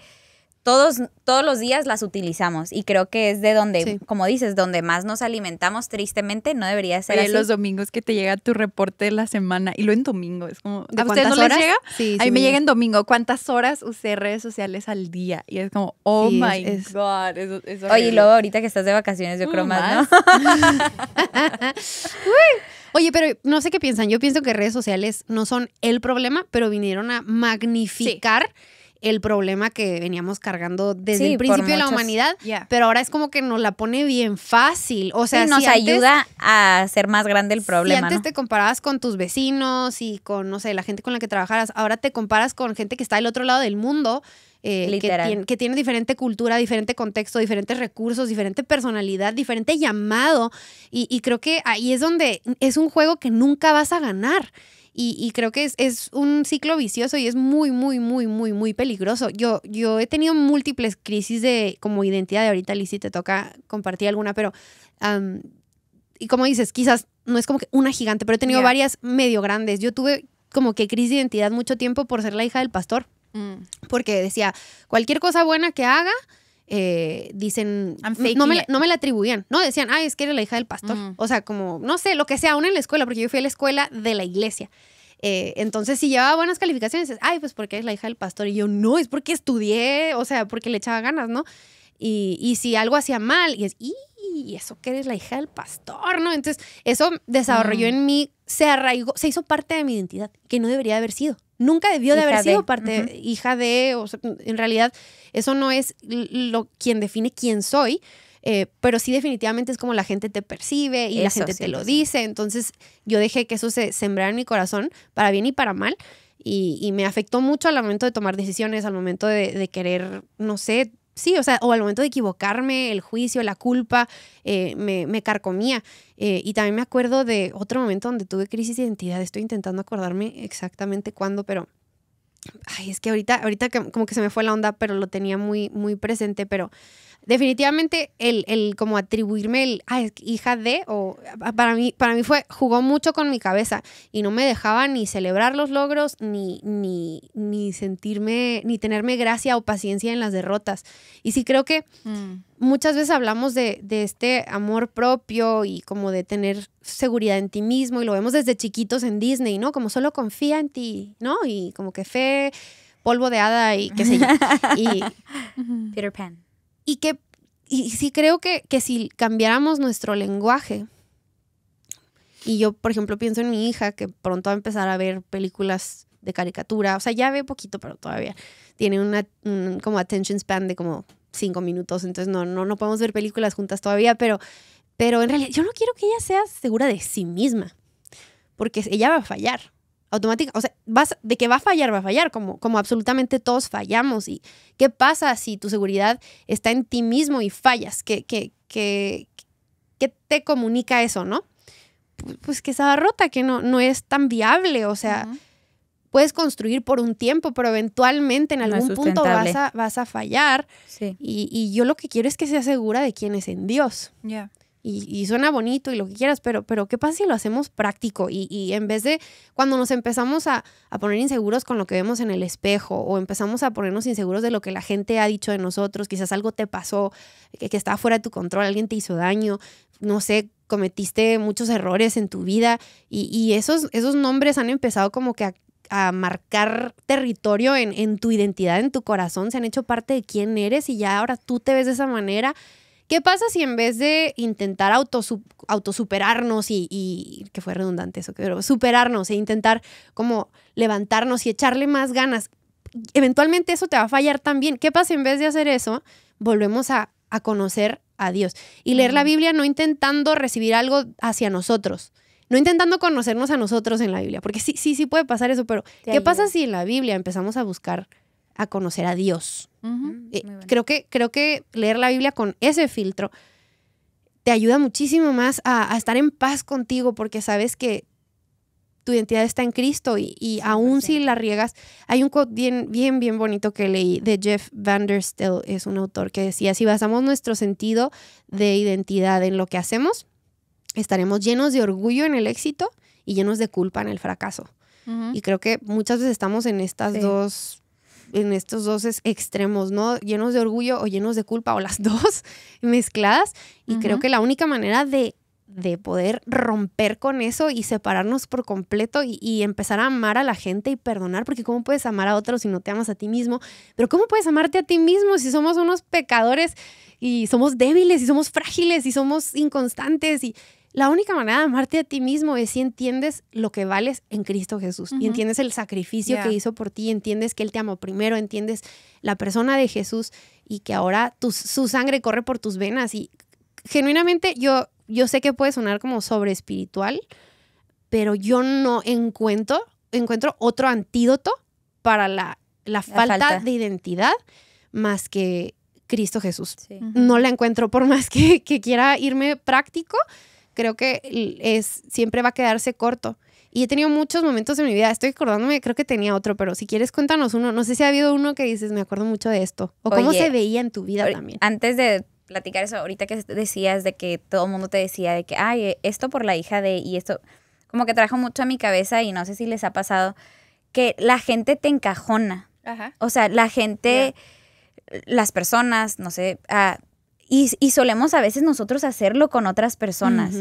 todos, todos los días las utilizamos y creo que es de donde, como dices, donde más nos alimentamos, tristemente, no debería ser así. los domingos que te llega tu reporte de la semana y lo en domingo, es como, ¿a ustedes no lo llega? Sí, a mí me llega en domingo, ¿cuántas horas usé redes sociales al día? Y es como, oh my God. Oye, y luego ahorita que estás de vacaciones, yo mm, creo más, ¿no? Oye, pero no sé qué piensan. Yo pienso que redes sociales no son el problema, pero vinieron a magnificar el problema que veníamos cargando desde el principio de la humanidad, pero ahora es como que nos la pone bien fácil. O sea, nos ayuda a hacer más grande el problema. antes te comparabas con tus vecinos y con, no sé, la gente con la que trabajaras, ahora te comparas con gente que está del otro lado del mundo. Eh, que, tiene, diferente cultura, diferente contexto, diferentes recursos, diferente personalidad, diferente llamado. y creo que ahí es donde es un juego que nunca vas a ganar. Y, creo que es, un ciclo vicioso y es muy, muy, muy, muy, muy peligroso. Yo, yo he tenido múltiples crisis de como identidad. De ahorita, Liz, si te toca compartir alguna, pero... y como dices, quizás no es como que una gigante, pero he tenido varias medio grandes. Yo tuve como que crisis de identidad mucho tiempo por ser la hija del pastor. Mm. Porque decía, cualquier cosa buena que haga, eh, dicen, mm, no me, la atribuían, no decían, ay, es que era la hija del pastor, o sea, como, no sé, lo que sea, aún en la escuela, porque yo fui a la escuela de la iglesia. Eh, entonces, si llevaba buenas calificaciones, ay, pues porque es la hija del pastor. Y yo, no, es porque estudié, o sea, porque le echaba ganas, ¿no? Y, si algo hacía mal, y es, y eso que eres la hija del pastor, ¿no? Entonces, eso desarrolló mm. en mí, se arraigó, se hizo parte de mi identidad, que no debería haber sido nunca debió de haber sido parte, hija de, o en realidad eso no es lo, quien define quién soy, eh, pero sí definitivamente es como la gente te percibe y la gente te lo dice, entonces yo dejé que eso se sembrara en mi corazón, para bien y para mal. Y, me afectó mucho al momento de tomar decisiones, al momento de, de querer, no sé, sí, o sea, o al momento de equivocarme, el juicio, la culpa, eh, me, carcomía. Eh, y también me acuerdo de otro momento donde tuve crisis de identidad. Estoy intentando acordarme exactamente cuándo, pero... Ay, es que ahorita, ahorita como que se me fue la onda, pero lo tenía muy, muy presente, pero definitivamente el, el como atribuirme el ah, hija de o para mí para mí fue jugó mucho con mi cabeza y no me dejaba ni celebrar los logros ni ni ni sentirme ni tenerme gracia o paciencia en las derrotas y sí creo que mm. muchas veces hablamos de, este amor propio y como de tener seguridad en ti mismo y lo vemos desde chiquitos en Disney no como solo confía en ti no y como que fe polvo de hada y qué sé yo y Peter Pan y que y sí creo que, si cambiáramos nuestro lenguaje, y yo, por ejemplo, pienso en mi hija que pronto va a empezar a ver películas de caricatura, o sea, ya ve poquito, pero todavía tiene una, un, como attention span de como cinco minutos, entonces no, no, no podemos ver películas juntas todavía, pero, pero en realidad yo no quiero que ella sea segura de sí misma, porque ella va a fallar automática, o sea, vas, de que va a fallar, va a fallar, como, como absolutamente todos fallamos. ¿Y qué pasa si tu seguridad está en ti mismo y fallas? ¿Qué, que que te comunica eso, no? Pues que esa rota, que no, no es tan viable, o sea, puedes construir por un tiempo, pero eventualmente en algún punto vas a, fallar. Y, yo lo que quiero es que se segura de quién es en Dios. Ya y, suena bonito y lo que quieras, pero, pero ¿qué pasa si lo hacemos práctico? Y, en vez de cuando nos empezamos a, poner inseguros con lo que vemos en el espejo o empezamos a ponernos inseguros de lo que la gente ha dicho de nosotros, quizás algo te pasó, que, estaba está fuera de tu control, alguien te hizo daño, no sé, cometiste muchos errores en tu vida y, esos, esos nombres han empezado como que a, marcar territorio en, en tu identidad, en tu corazón, se han hecho parte de quién eres y ya ahora tú te ves de esa manera ¿Qué pasa si en vez de intentar autosuperarnos y, que fue redundante eso, pero superarnos e intentar como levantarnos y echarle más ganas, eventualmente eso te va a fallar también. ¿Qué pasa si en vez de hacer eso, volvemos a, conocer a Dios y leer la Biblia no intentando recibir algo hacia nosotros? no intentando conocernos a nosotros en la Biblia, porque sí, sí, sí puede pasar eso, pero ¿qué pasa si en la Biblia empezamos a buscar a conocer a Dios. Mm, eh, creo, que, creo que leer la Biblia con ese filtro te ayuda muchísimo más a, estar en paz contigo porque sabes que tu identidad está en Cristo y, aún si la riegas, hay un quote bien, bien, bien bonito que leí de Jeff Vanderstel es un autor que decía, si basamos nuestro sentido de identidad en lo que hacemos, estaremos llenos de orgullo en el éxito y llenos de culpa en el fracaso. Y creo que muchas veces estamos en estas dos en estos dos extremos, ¿no? Llenos de orgullo o llenos de culpa o las dos mezcladas. Y creo que la única manera de, poder romper con eso y separarnos por completo y, y, empezar a amar a la gente y perdonar, porque ¿cómo puedes amar a otros si no te amas a ti mismo? Pero ¿cómo puedes amarte a ti mismo si somos unos pecadores y somos débiles y somos frágiles y somos inconstantes y la única manera de amarte a ti mismo es si entiendes lo que vales en Cristo Jesús y entiendes el sacrificio que hizo por ti, entiendes que Él te amó primero, entiendes la persona de Jesús y que ahora su sangre corre por tus venas. Y genuinamente yo, yo sé que puede sonar como sobre espiritual, pero yo no encuentro, encuentro otro antídoto para la, la, falta, de identidad más que Cristo Jesús. No la encuentro por más que quiera irme práctico creo que es, siempre va a quedarse corto. Y he tenido muchos momentos en mi vida, estoy acordándome, creo que tenía otro, pero si quieres cuéntanos uno, no sé si ha habido uno que dices, me acuerdo mucho de esto, o cómo se veía en tu vida también. Antes de platicar eso, ahorita que decías de que todo el mundo te decía de que, ay, esto por la hija de, y esto, como que trajo mucho a mi cabeza y no sé si les ha pasado, que la gente te encajona. O sea, la gente, las personas, no sé, ah, y, solemos a veces nosotros hacerlo con otras personas.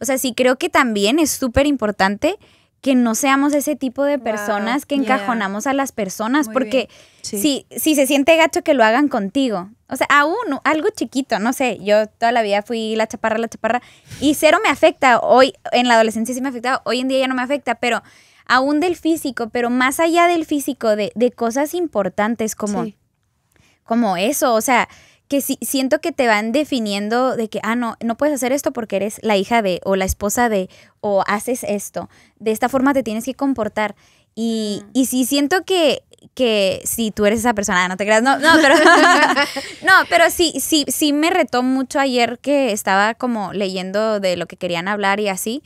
O sea, sí creo que también es súper importante que no seamos ese tipo de personas que encajonamos a las personas, porque si, se siente gacho que lo hagan contigo, o sea, aún algo chiquito, no sé, yo toda la vida fui la chaparra, la chaparra, y cero me afecta, hoy en la adolescencia sí me afectaba, hoy en día ya no me afecta, pero aún del físico, pero más allá del físico, de, de cosas importantes como, como eso, o sea, que sí, siento que te van definiendo de que, ah, no, no puedes hacer esto porque eres la hija de o la esposa de o haces esto. De esta forma te tienes que comportar. Y, mm. y sí siento que, que si tú eres esa persona, no te creas, no, no, pero, no, pero sí, sí, sí me retó mucho ayer que estaba como leyendo de lo que querían hablar y así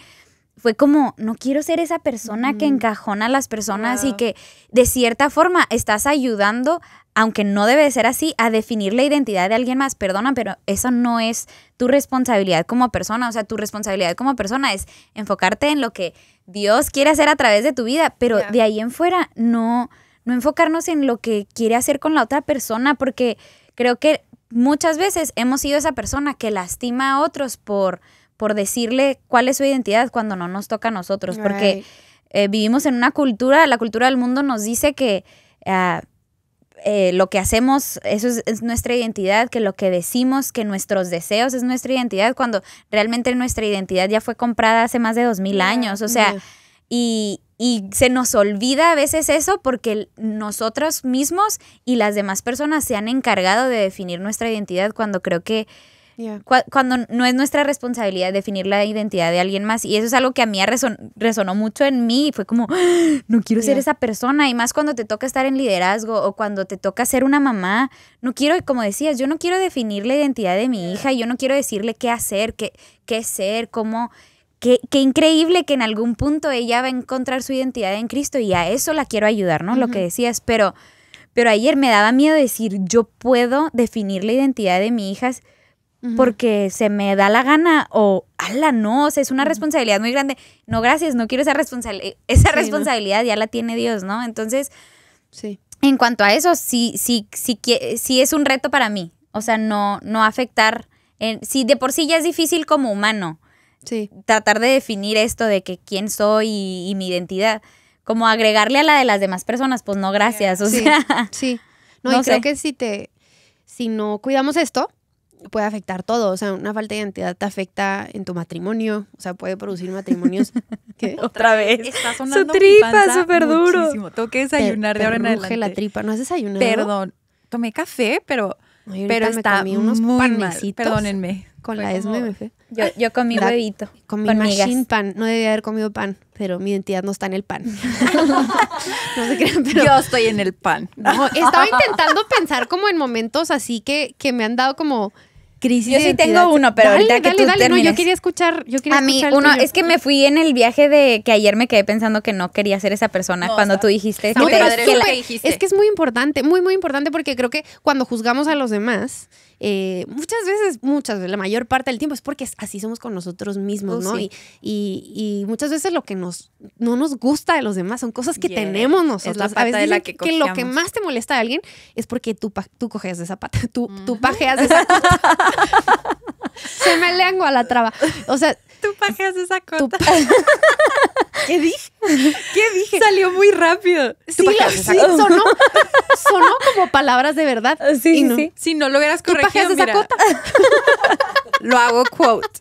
fue como, no quiero ser esa persona que encajona a las personas y que de cierta forma estás ayudando, aunque no debe ser así, a definir la identidad de alguien más. Perdona, pero eso no es tu responsabilidad como persona. O sea, tu responsabilidad como persona es enfocarte en lo que Dios quiere hacer a través de tu vida, pero de ahí en fuera no, no enfocarnos en lo que quiere hacer con la otra persona, porque creo que muchas veces hemos sido esa persona que lastima a otros por por decirle cuál es su identidad cuando no nos toca a nosotros, porque eh, vivimos en una cultura, la cultura del mundo nos dice que ah, eh, lo que hacemos, eso es, nuestra identidad, que lo que decimos, que nuestros deseos es nuestra identidad, cuando realmente nuestra identidad ya fue comprada hace más de dos mil años, o sea, y se nos olvida a veces eso porque nosotros mismos y las demás personas se han encargado de definir nuestra identidad cuando creo que cuando no es nuestra responsabilidad definir la identidad de alguien más. Y eso es algo que a mí resonó mucho en mí. fue como, no quiero ser esa persona. Y más cuando te toca estar en liderazgo o cuando te toca ser una mamá. No quiero, como decías, yo no quiero definir la identidad de mi hija. yo no quiero decirle qué hacer, qué, qué ser, cómo... Qué, increíble que en algún punto ella va a encontrar su identidad en Cristo y a eso la quiero ayudar, ¿no? Lo que decías, pero, pero ayer me daba miedo decir, yo puedo definir la identidad de mi hija porque se me da la gana o, ala, no, o sea, es una responsabilidad muy grande. No, gracias, no quiero esa, responsabilidad esa responsabilidad, ya la tiene Dios, ¿no? Entonces, sí. en cuanto a eso, sí, sí, sí, sí es un reto para mí. O sea, no, no afectar, en, si de por sí ya es difícil como humano. Sí. Tratar de definir esto de que quién soy y, mi identidad como agregarle a la de las demás personas, pues no, gracias. O sí, sea, sí. No, y creo que si te, si no cuidamos esto, puede afectar todo. O sea, una falta de identidad te afecta en tu matrimonio. O sea, puede producir matrimonios que otra vez. Está Su tripa súper duro. Tengo que desayunar de ahora en adelante. la tripa. ¿No has Perdón. Tomé café, pero, pero me está comí unos muy Perdónenme. Con la ESME Yo, comí bebito. huevito. Comí con machine pan. No debía haber comido pan, pero mi identidad no está en el pan. no se crean, Yo estoy en el pan. estaba intentando pensar como en momentos así que, que me han dado como crisis. Yo sí tengo uno, pero ahorita que tú dale, yo quería escuchar, yo quería A mí uno, es que me fui en el viaje de que ayer me quedé pensando que no quería ser esa persona cuando tú dijiste dijiste. Es que es muy importante, muy muy importante porque creo que cuando juzgamos a los demás, eh, muchas veces, muchas veces, la mayor parte del tiempo es porque así somos con nosotros mismos, oh, ¿no? Y, muchas veces lo que nos, no nos gusta de los demás son cosas que tenemos nosotros. a veces que, lo que más te molesta a alguien es porque tú, tú coges de esa pata, tú, pajeas esa pata. Se me lengua la traba. O sea, Tú pajeas esa cota? ¿Qué dije? ¿Qué dije? Salió muy rápido. Sí, sí sonó, sonó, como palabras de verdad. Ah, sí, sí. Si no lo hubieras corregido, mira, esa cota? lo hago quote.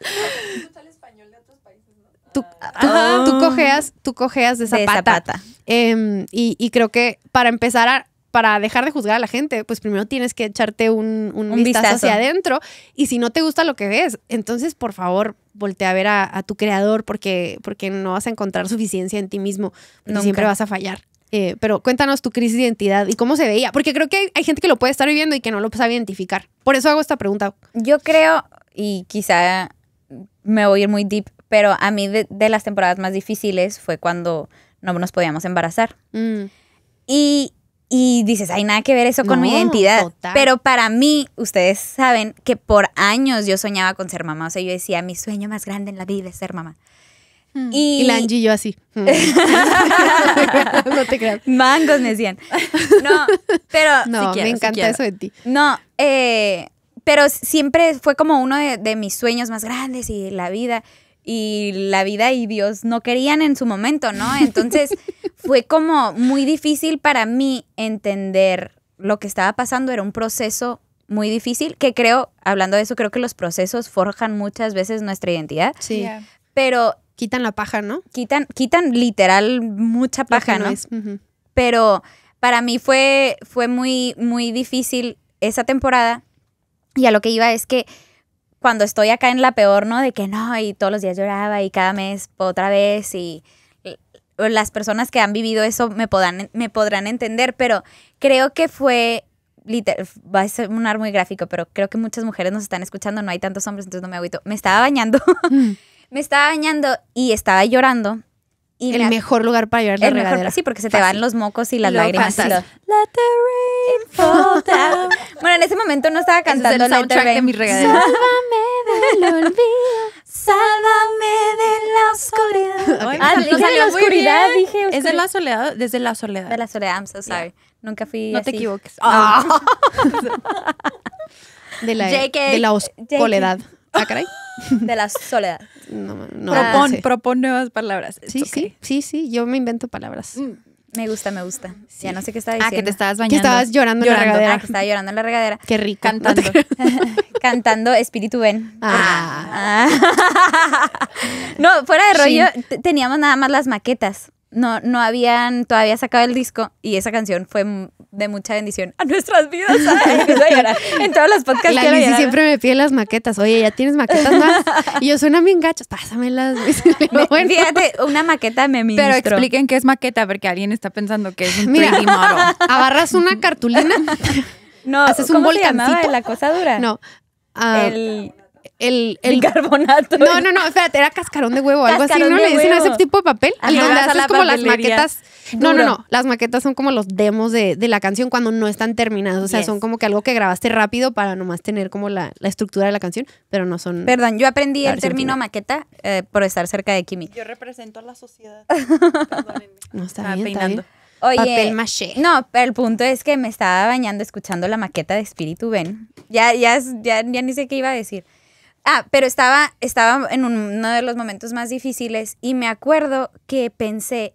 Tú, ah. cojeas, tú cojeas de zapata. Em, y, y, creo que para empezar a, para dejar de juzgar a la gente, pues primero tienes que echarte un, un, vistazo, hacia adentro. Y si no te gusta lo que ves, entonces por favor voltea a ver a, tu creador porque, porque no vas a encontrar suficiencia en ti mismo. Nunca. Siempre vas a fallar. Eh, pero cuéntanos tu crisis de identidad y cómo se veía, porque creo que hay, gente que lo puede estar viviendo y que no lo sabe identificar. Por eso hago esta pregunta. Yo creo, y quizá me voy a ir muy deep, pero a mí de, las temporadas más difíciles fue cuando no nos podíamos embarazar. Mm. Y y dices, hay nada que ver eso con mi identidad. Pero para mí, ustedes saben que por años yo soñaba con ser mamá. O sea, yo decía, mi sueño más grande en la vida es ser mamá. Hmm. Y, yo así. Hmm. no te creas. Mangos me decían. No, pero. No, me encanta eso de ti. No, eh, pero siempre fue como uno de mis sueños más grandes y la vida y la vida y Dios no querían en su momento, ¿no? Entonces fue como muy difícil para mí entender lo que estaba pasando, era un proceso muy difícil, que creo, hablando de eso, creo que los procesos forjan muchas veces nuestra identidad. Sí. Pero... Quitan la paja, ¿no? Quitan, quitan literal mucha paja, ¿no? Es. Pero para mí fue, fue muy, muy difícil esa temporada. Y a lo que iba es que cuando estoy acá en la peor, ¿no? De que no, y todos los días lloraba y cada mes otra vez y las personas que han vivido eso me podrán, me podrán entender, pero creo que fue, literal, va a ser un ar muy gráfico, pero creo que muchas mujeres nos están escuchando, no hay tantos hombres, entonces no me agüito. Me estaba bañando, mm. me estaba bañando y estaba llorando y el mejor lugar para llevar la regadera. sí, porque se te van los mocos y las lágrimas. Let the rain fall down. bueno, en ese momento no estaba cantando es el Let the rain. de mi regadera. Sálvame del olvido. Sálvame de la oscuridad. Ah, dije de la oscuridad, dije. Oscuridad. Es de la soledad, desde la soledad. De la soledad, I'm so sorry. Nunca fui No te equivoques. Ah. de la, de la oscuridad. Ah, caray. De la soledad. No, no propon, propon nuevas palabras. Sí, sí, sí, sí, yo me invento palabras. Mm, me gusta, me gusta. Ya no sé qué estaba diciendo. Ah, que te estabas bañando. Que estabas llorando, en la regadera. Ah, que estaba llorando en la regadera. Qué rico. Cantando. Cantando Espíritu Ven. Ah. ah. no, fuera de rollo, teníamos nada más las maquetas no, no habían todavía sacado el disco y esa canción fue de mucha bendición a nuestras vidas. en todos los podcasts. La siempre me pide las maquetas. Oye, ¿ya tienes maquetas más? Y yo, suena bien gachos. Pásamelas. Fíjate, una maqueta me ministro. Pero expliquen qué es maqueta porque alguien está pensando que es un Mira, ¿abarras una cartulina. No, haces un ¿cómo volcancito? Se la cosa dura? No. Ah, el el, carbonato No, no, no, espérate, era cascarón de huevo, o algo así, ¿no? Le dicen a ese tipo de papel. Al como las maquetas. No, no, no. Las maquetas son como los demos de, la canción cuando no están Terminadas, O sea, son como que algo que grabaste rápido para nomás tener como la, la estructura de la canción, pero no son. Perdón, yo aprendí el término maqueta eh, por estar cerca de Kimi. Yo represento a la sociedad. no está papel maché. No, pero el punto es que me estaba bañando escuchando la maqueta de Espíritu Ben. Ya, ya, ya, ya ni sé qué iba a decir. Ah, pero estaba, estaba en uno de los momentos más difíciles y me acuerdo que pensé,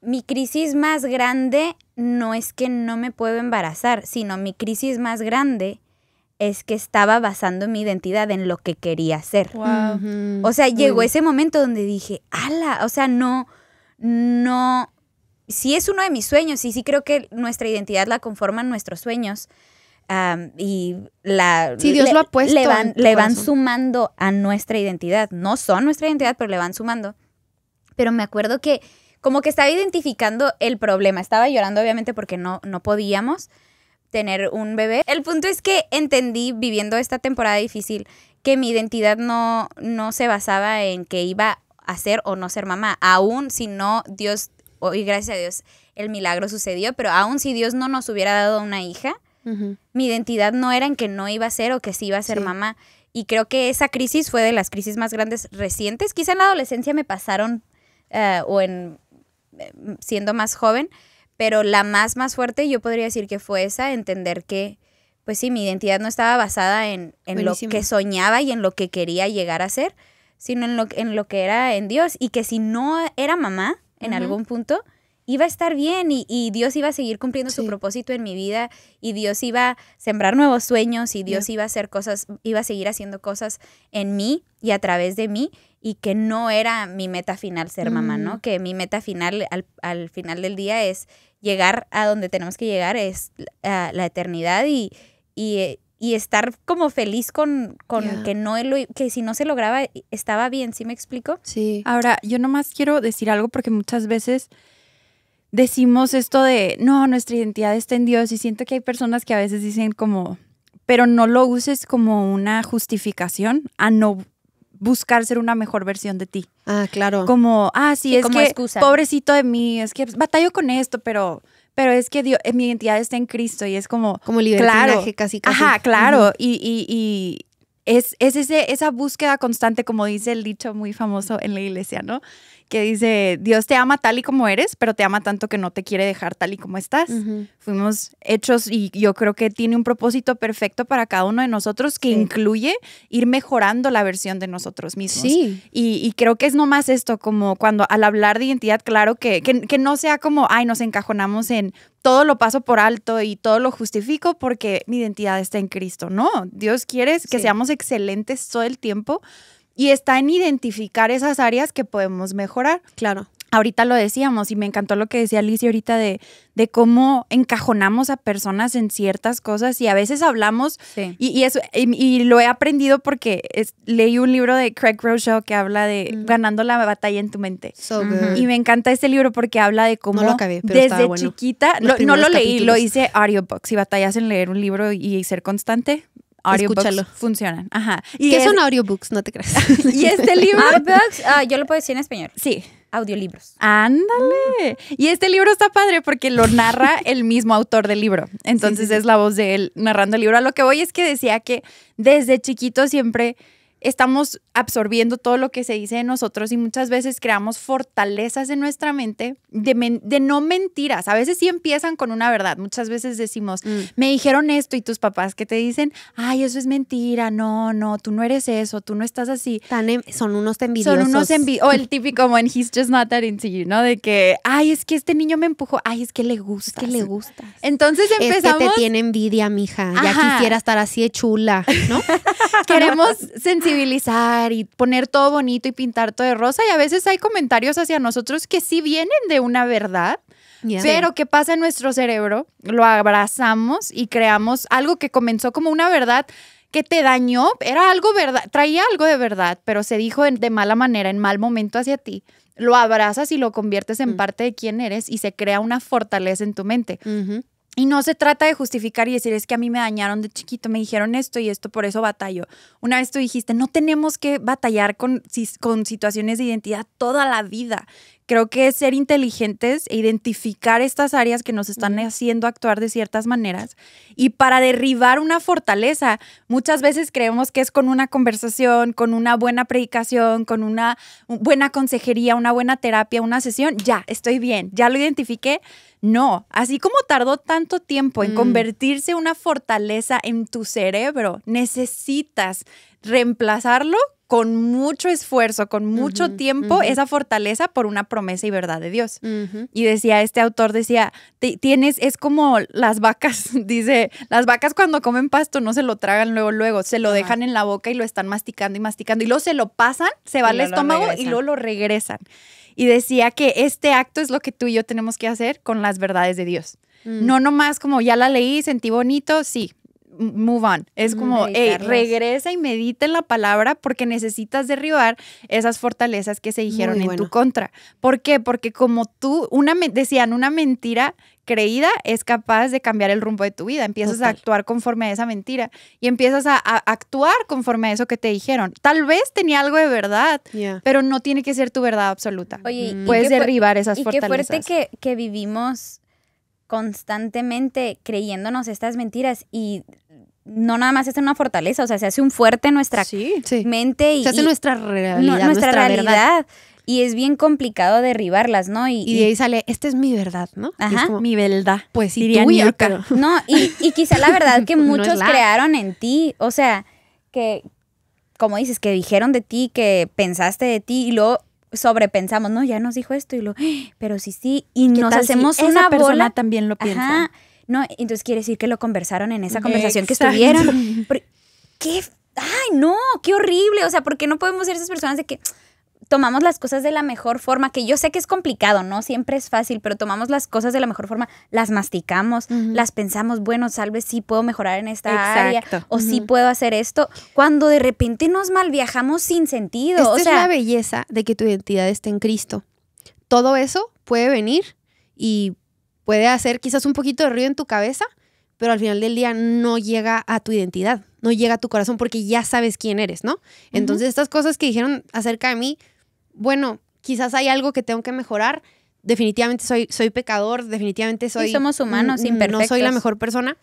mi crisis más grande no es que no me puedo embarazar, sino mi crisis más grande es que estaba basando mi identidad en lo que quería ser. O sea, llegó mm. ese momento donde dije, ala, o sea, no, no, sí es uno de mis sueños y sí creo que nuestra identidad la conforman nuestros sueños, y la sí, Dios le, lo ha puesto le van, le van sumando a nuestra identidad. No son nuestra identidad, pero le van sumando. Pero me acuerdo que como que estaba identificando el problema. Estaba llorando obviamente porque no, no podíamos tener un bebé. El punto es que entendí viviendo esta temporada difícil que mi identidad no, no se basaba en que iba a ser o no ser mamá. Aún si no Dios, hoy gracias a Dios el milagro sucedió, pero aún si Dios no nos hubiera dado una hija, mi identidad no era en que no iba a ser o que sí iba a ser mamá. Y creo que esa crisis fue de las crisis más grandes recientes. Quizá en la adolescencia me pasaron eh, o en eh, siendo más joven, pero la más más fuerte yo podría decir que fue esa, entender que pues sí, mi identidad no estaba basada en, lo que soñaba y en lo que quería llegar a ser, sino en lo, en lo que era en Dios y que si no era mamá en algún punto, iba a estar bien y, Dios iba a seguir cumpliendo su propósito en mi vida y Dios iba a sembrar nuevos sueños y Dios iba a hacer cosas, iba a seguir haciendo cosas en mí y a través de mí y que no era mi meta final ser mamá, ¿no? Mm. Que mi meta final al, al, final del día es llegar a donde tenemos que llegar, es la eternidad eh, y, estar como feliz con, con que, no que si no se lograba estaba bien, ¿sí me explico? Sí. Ahora, yo nomás quiero decir algo porque muchas veces decimos esto de, no, nuestra identidad está en Dios y siento que hay personas que a veces dicen como, pero no lo uses como una justificación a no buscar ser una mejor versión de ti. Ah, claro. Como, ah, sí, es como que pobrecito de mí, es que batallo con esto, pero pero es que Dios, eh, mi identidad está en Cristo y es como como casi, casi. Ajá, claro, y, y, es, es ese, esa búsqueda constante, como dice el dicho muy famoso en la iglesia, ¿no? que dice, Dios te ama tal y como eres, pero te ama tanto que no te quiere dejar tal y como estás. Fuimos hechos y yo creo que tiene un propósito perfecto para cada uno de nosotros que incluye ir mejorando la versión de nosotros mismos. Sí. Y, creo que es nomás esto, como cuando al hablar de identidad, claro que, que, no sea como, ay, nos encajonamos en todo lo paso por alto y todo lo justifico porque mi identidad está en Cristo. No, Dios quiere que seamos excelentes todo el tiempo y está en identificar esas áreas que podemos mejorar. Claro. Ahorita lo decíamos y me encantó lo que decía Alicia ahorita de, de cómo encajonamos a personas en ciertas cosas y a veces hablamos y, eso, y, lo he aprendido porque leí un libro de Craig Rochelle que habla de ganando la batalla en tu mente. y me encanta este libro porque habla de cómo desde chiquita, no lo leí, lo hice audiobook. y batallas en leer un libro y ser constante, audiobooks funcionan. Ajá. Y ¿Qué es, son audiobooks? No te creas. y este libro. Ah, audiobooks, ah, yo lo puedo decir en español. Sí. Audiolibros. Ándale. Mm. Y este libro está padre porque lo narra el mismo autor del libro. Entonces es la voz de él narrando el libro. A lo que voy es que decía que desde chiquito siempre estamos absorbiendo todo lo que se dice de nosotros y muchas veces creamos fortalezas en nuestra mente de, no mentiras. A veces sí empiezan con una verdad. Muchas veces decimos, mm. me dijeron esto y tus papás que te dicen, ay, eso es mentira, no, no, tú no eres eso, tú no estás así. Em-, son unos envidiosos. Son unos envidiosos. o el típico when he's just not that into you, ¿no? De que, ay, es que este niño me empujó, ay, es que le gusta. que le gusta. Entonces empezamos. Es que te tiene envidia, mija. Ya quisiera estar así de chula, ¿no? Queremos sensibilizar y poner todo bonito y pintar todo de rosa. Y a veces hay comentarios hacia nosotros que sí vienen de una verdad, pero ¿qué pasa en nuestro cerebro, lo abrazamos y creamos algo que comenzó como una verdad que te dañó, era algo verdad, traía algo de verdad, pero se dijo de, mala manera, en mal momento hacia ti lo abrazas y lo conviertes en mm. parte de quién eres y se crea una fortaleza en tu mente. Y no se trata de justificar y decir, es que a mí me dañaron de chiquito, me dijeron esto y esto, por eso batallo. Una vez tú dijiste, no tenemos que batallar con, con situaciones de identidad toda la vida creo que ser inteligentes e identificar estas áreas que nos están haciendo actuar de ciertas maneras y para derribar una fortaleza, muchas veces creemos que es con una conversación, con una buena predicación, con una buena consejería, una buena terapia, una sesión, ya, estoy bien, ya lo identifiqué. No, así como tardó tanto tiempo en mm. convertirse una fortaleza en tu cerebro, necesitas reemplazarlo con mucho esfuerzo, con mucho tiempo, esa fortaleza por una promesa y verdad de Dios. Y decía, este autor decía, tienes, es como las vacas, dice, las vacas cuando comen pasto no se lo tragan luego, luego, se lo dejan en la boca y lo están masticando y masticando, y luego se lo pasan, se va al estómago y luego lo regresan. Y decía que este acto es lo que tú y yo tenemos que hacer con las verdades de Dios. Mm. No nomás como ya la leí, sentí bonito, sí, move on. Es como, regresa y medita en la palabra porque necesitas derribar esas fortalezas que se dijeron en tu contra. ¿Por qué? Porque como tú, una decían, una mentira creída es capaz de cambiar el rumbo de tu vida. Empiezas a actuar conforme a esa mentira y empiezas a, actuar conforme a eso que te dijeron. Tal vez tenía algo de verdad, pero no tiene que ser tu verdad absoluta. Oye, puedes derribar esas fortalezas. Y qué fuerte que vivimos constantemente creyéndonos estas mentiras y no nada más es una fortaleza, o sea, se hace un fuerte nuestra mente y se hace nuestra realidad, nuestra, Y es bien complicado derribarlas, ¿no? Y, y ahí sale, esta es mi verdad, ¿no? Ajá. mi verdad. Pues sí, No, y, quizá la verdad que muchos crearon en ti, o sea, que, como dices, que dijeron de ti, que pensaste de ti, y luego sobrepensamos, no, ya nos dijo esto y lo, ¡Ah! pero sí, sí, y nos hacemos una persona bola? también lo piensa. Ajá. No, entonces quiere decir que lo conversaron en esa conversación que estuvieron. ¿Qué? Ay, no, qué horrible, o sea, ¿por qué no podemos ser esas personas de que tomamos las cosas de la mejor forma, que yo sé que es complicado, ¿no? Siempre es fácil, pero tomamos las cosas de la mejor forma, las masticamos, las pensamos, bueno, tal vez sí puedo mejorar en esta área o sí puedo hacer esto, cuando de repente nos mal viajamos sin sentido. Esta es la belleza de que tu identidad esté en Cristo. Todo eso puede venir y puede hacer quizás un poquito de ruido en tu cabeza, pero al final del día no llega a tu identidad, no llega a tu corazón porque ya sabes quién eres, ¿no? Entonces estas cosas que dijeron acerca de mí bueno, quizás hay algo que tengo que mejorar, definitivamente soy, soy pecador, definitivamente soy... somos humanos, imperfectos. Mm, mm, no soy la mejor persona,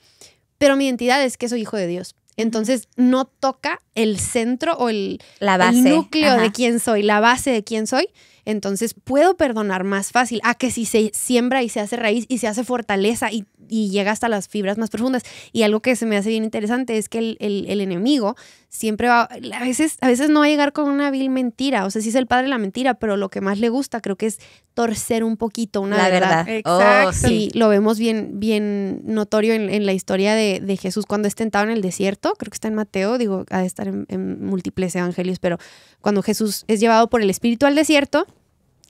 pero mi identidad es que soy hijo de Dios. Entonces no toca el centro o el, la base. núcleo de quién soy, la base de quién soy. Entonces puedo perdonar más fácil a que si se siembra y se hace raíz y se hace fortaleza y, llega hasta las fibras más profundas. Y algo que se me hace bien interesante es que el enemigo siempre va, a veces, a veces no va a llegar con una vil mentira, o sea, sí es el padre la mentira, pero lo que más le gusta creo que es torcer un poquito una verdad. Exacto. Oh, sí. lo vemos bien, bien notorio en, la historia de, Jesús cuando es tentado en el desierto, creo que está en Mateo, digo, ha de estar en múltiples evangelios, pero cuando Jesús es llevado por el Espíritu al desierto,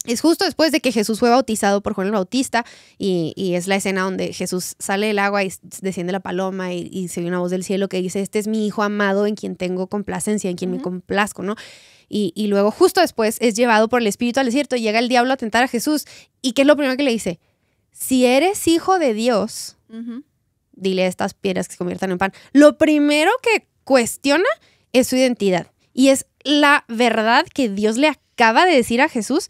es justo después de que Jesús fue bautizado por Juan el Bautista y, es la escena donde Jesús sale del agua y desciende la paloma y, se oye una voz del cielo que dice, este es mi hijo amado en quien tengo complacencia, en quien me complazco, ¿no? Y, luego justo después es llevado por el Espíritu al desierto y llega el diablo a tentar a Jesús. ¿Y qué es lo primero que le dice? Si eres hijo de Dios, dile a estas piedras que se conviertan en pan. Lo primero que cuestiona es su identidad y es la verdad que Dios le acaba de decir a Jesús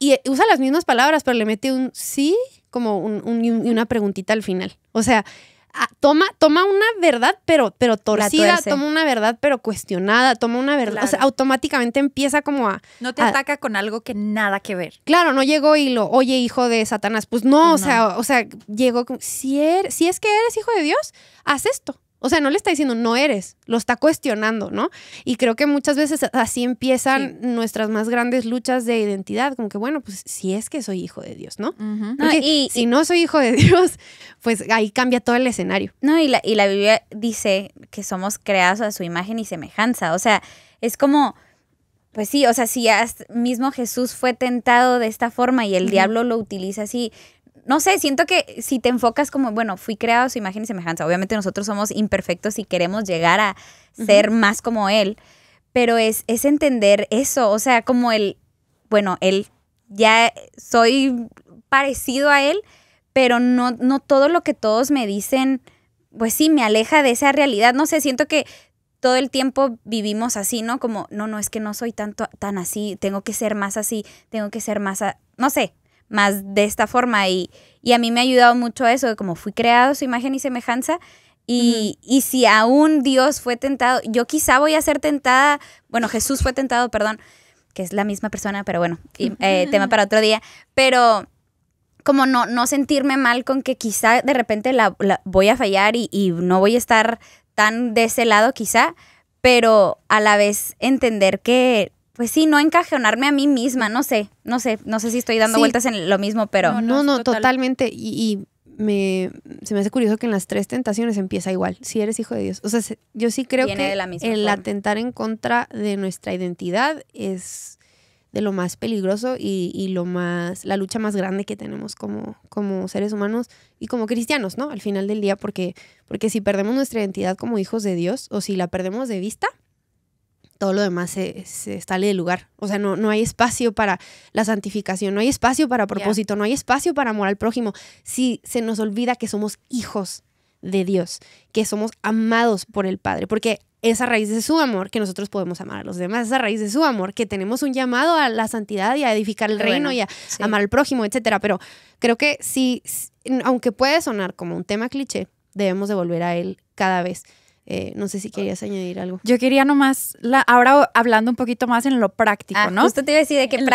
y usa las mismas palabras, pero le mete un sí como una preguntita al final. O sea, ah, toma, toma una verdad, pero, pero torcida, toma una verdad, pero cuestionada, toma una verdad. O sea, automáticamente empieza como a. No te ataca con algo que nada que ver. Claro, no llegó y lo, oye, hijo de Satanás. Pues no, o sea, o sea, llegó como, si, eres, si es que eres hijo de Dios, haz esto. O sea, no le está diciendo no eres, lo está cuestionando, ¿no? Y creo que muchas veces así empiezan nuestras más grandes luchas de identidad, como que bueno, pues si es que soy hijo de Dios, ¿no? y, si no soy hijo de Dios, pues ahí cambia todo el escenario. No, y la, y la Biblia dice que somos creados a su imagen y semejanza, o sea, es como... Pues sí, o sea, si mismo Jesús fue tentado de esta forma y el diablo lo utiliza así, no sé, siento que si te enfocas como, bueno, fui creado su imagen y semejanza, obviamente nosotros somos imperfectos y queremos llegar a ser más como él, pero es, es entender eso, o sea, como él, bueno, él, ya soy parecido a él, pero no, no todo lo que todos me dicen, pues sí, me aleja de esa realidad, no sé, siento que todo el tiempo vivimos así, ¿no? Como, no, no, es que no soy tanto, tan así, tengo que ser más así, tengo que ser más, no sé, más de esta forma. Y, y a mí me ha ayudado mucho eso, de como fui creado su imagen y semejanza. Y, si aún Dios fue tentado, yo quizá voy a ser tentada, bueno, Jesús fue tentado, perdón, que es la misma persona, pero bueno, eh, tema para otro día, pero como no, no sentirme mal con que quizá de repente la, voy a fallar y, y, no voy a estar tan de ese lado quizá, pero a la vez entender que pues sí, no encajonarme a mí misma, no sé, no sé, no sé si estoy dando vueltas en lo mismo, pero... No, no, totalmente. Y, me, se me hace curioso que en las tres tentaciones empieza igual, si eres hijo de Dios. O sea, yo sí creo que el atentar en contra de nuestra identidad es de lo más peligroso y, lo más, la lucha más grande que tenemos como, como seres humanos y como cristianos, ¿no? Al final del día, porque, porque si perdemos nuestra identidad como hijos de Dios o si la perdemos de vista, todo lo demás se, se sale del lugar. O sea, no, no, hay espacio para la santificación, no hay espacio para propósito, no hay espacio para amor al prójimo. Si se nos olvida que somos hijos de Dios, que somos amados por el Padre, porque es a raíz de su amor que nosotros podemos amar a los demás, es a raíz de su amor que tenemos un llamado a la santidad y a edificar el reino y a amar al prójimo, etcétera. Pero creo que sí, aunque puede sonar como un tema cliché, debemos de volver a él cada vez. Eh, no sé si querías añadir algo. Yo quería nomás, la, ahora hablando un poquito más en lo práctico, ah, ¿no? Usted te iba a decir que en, en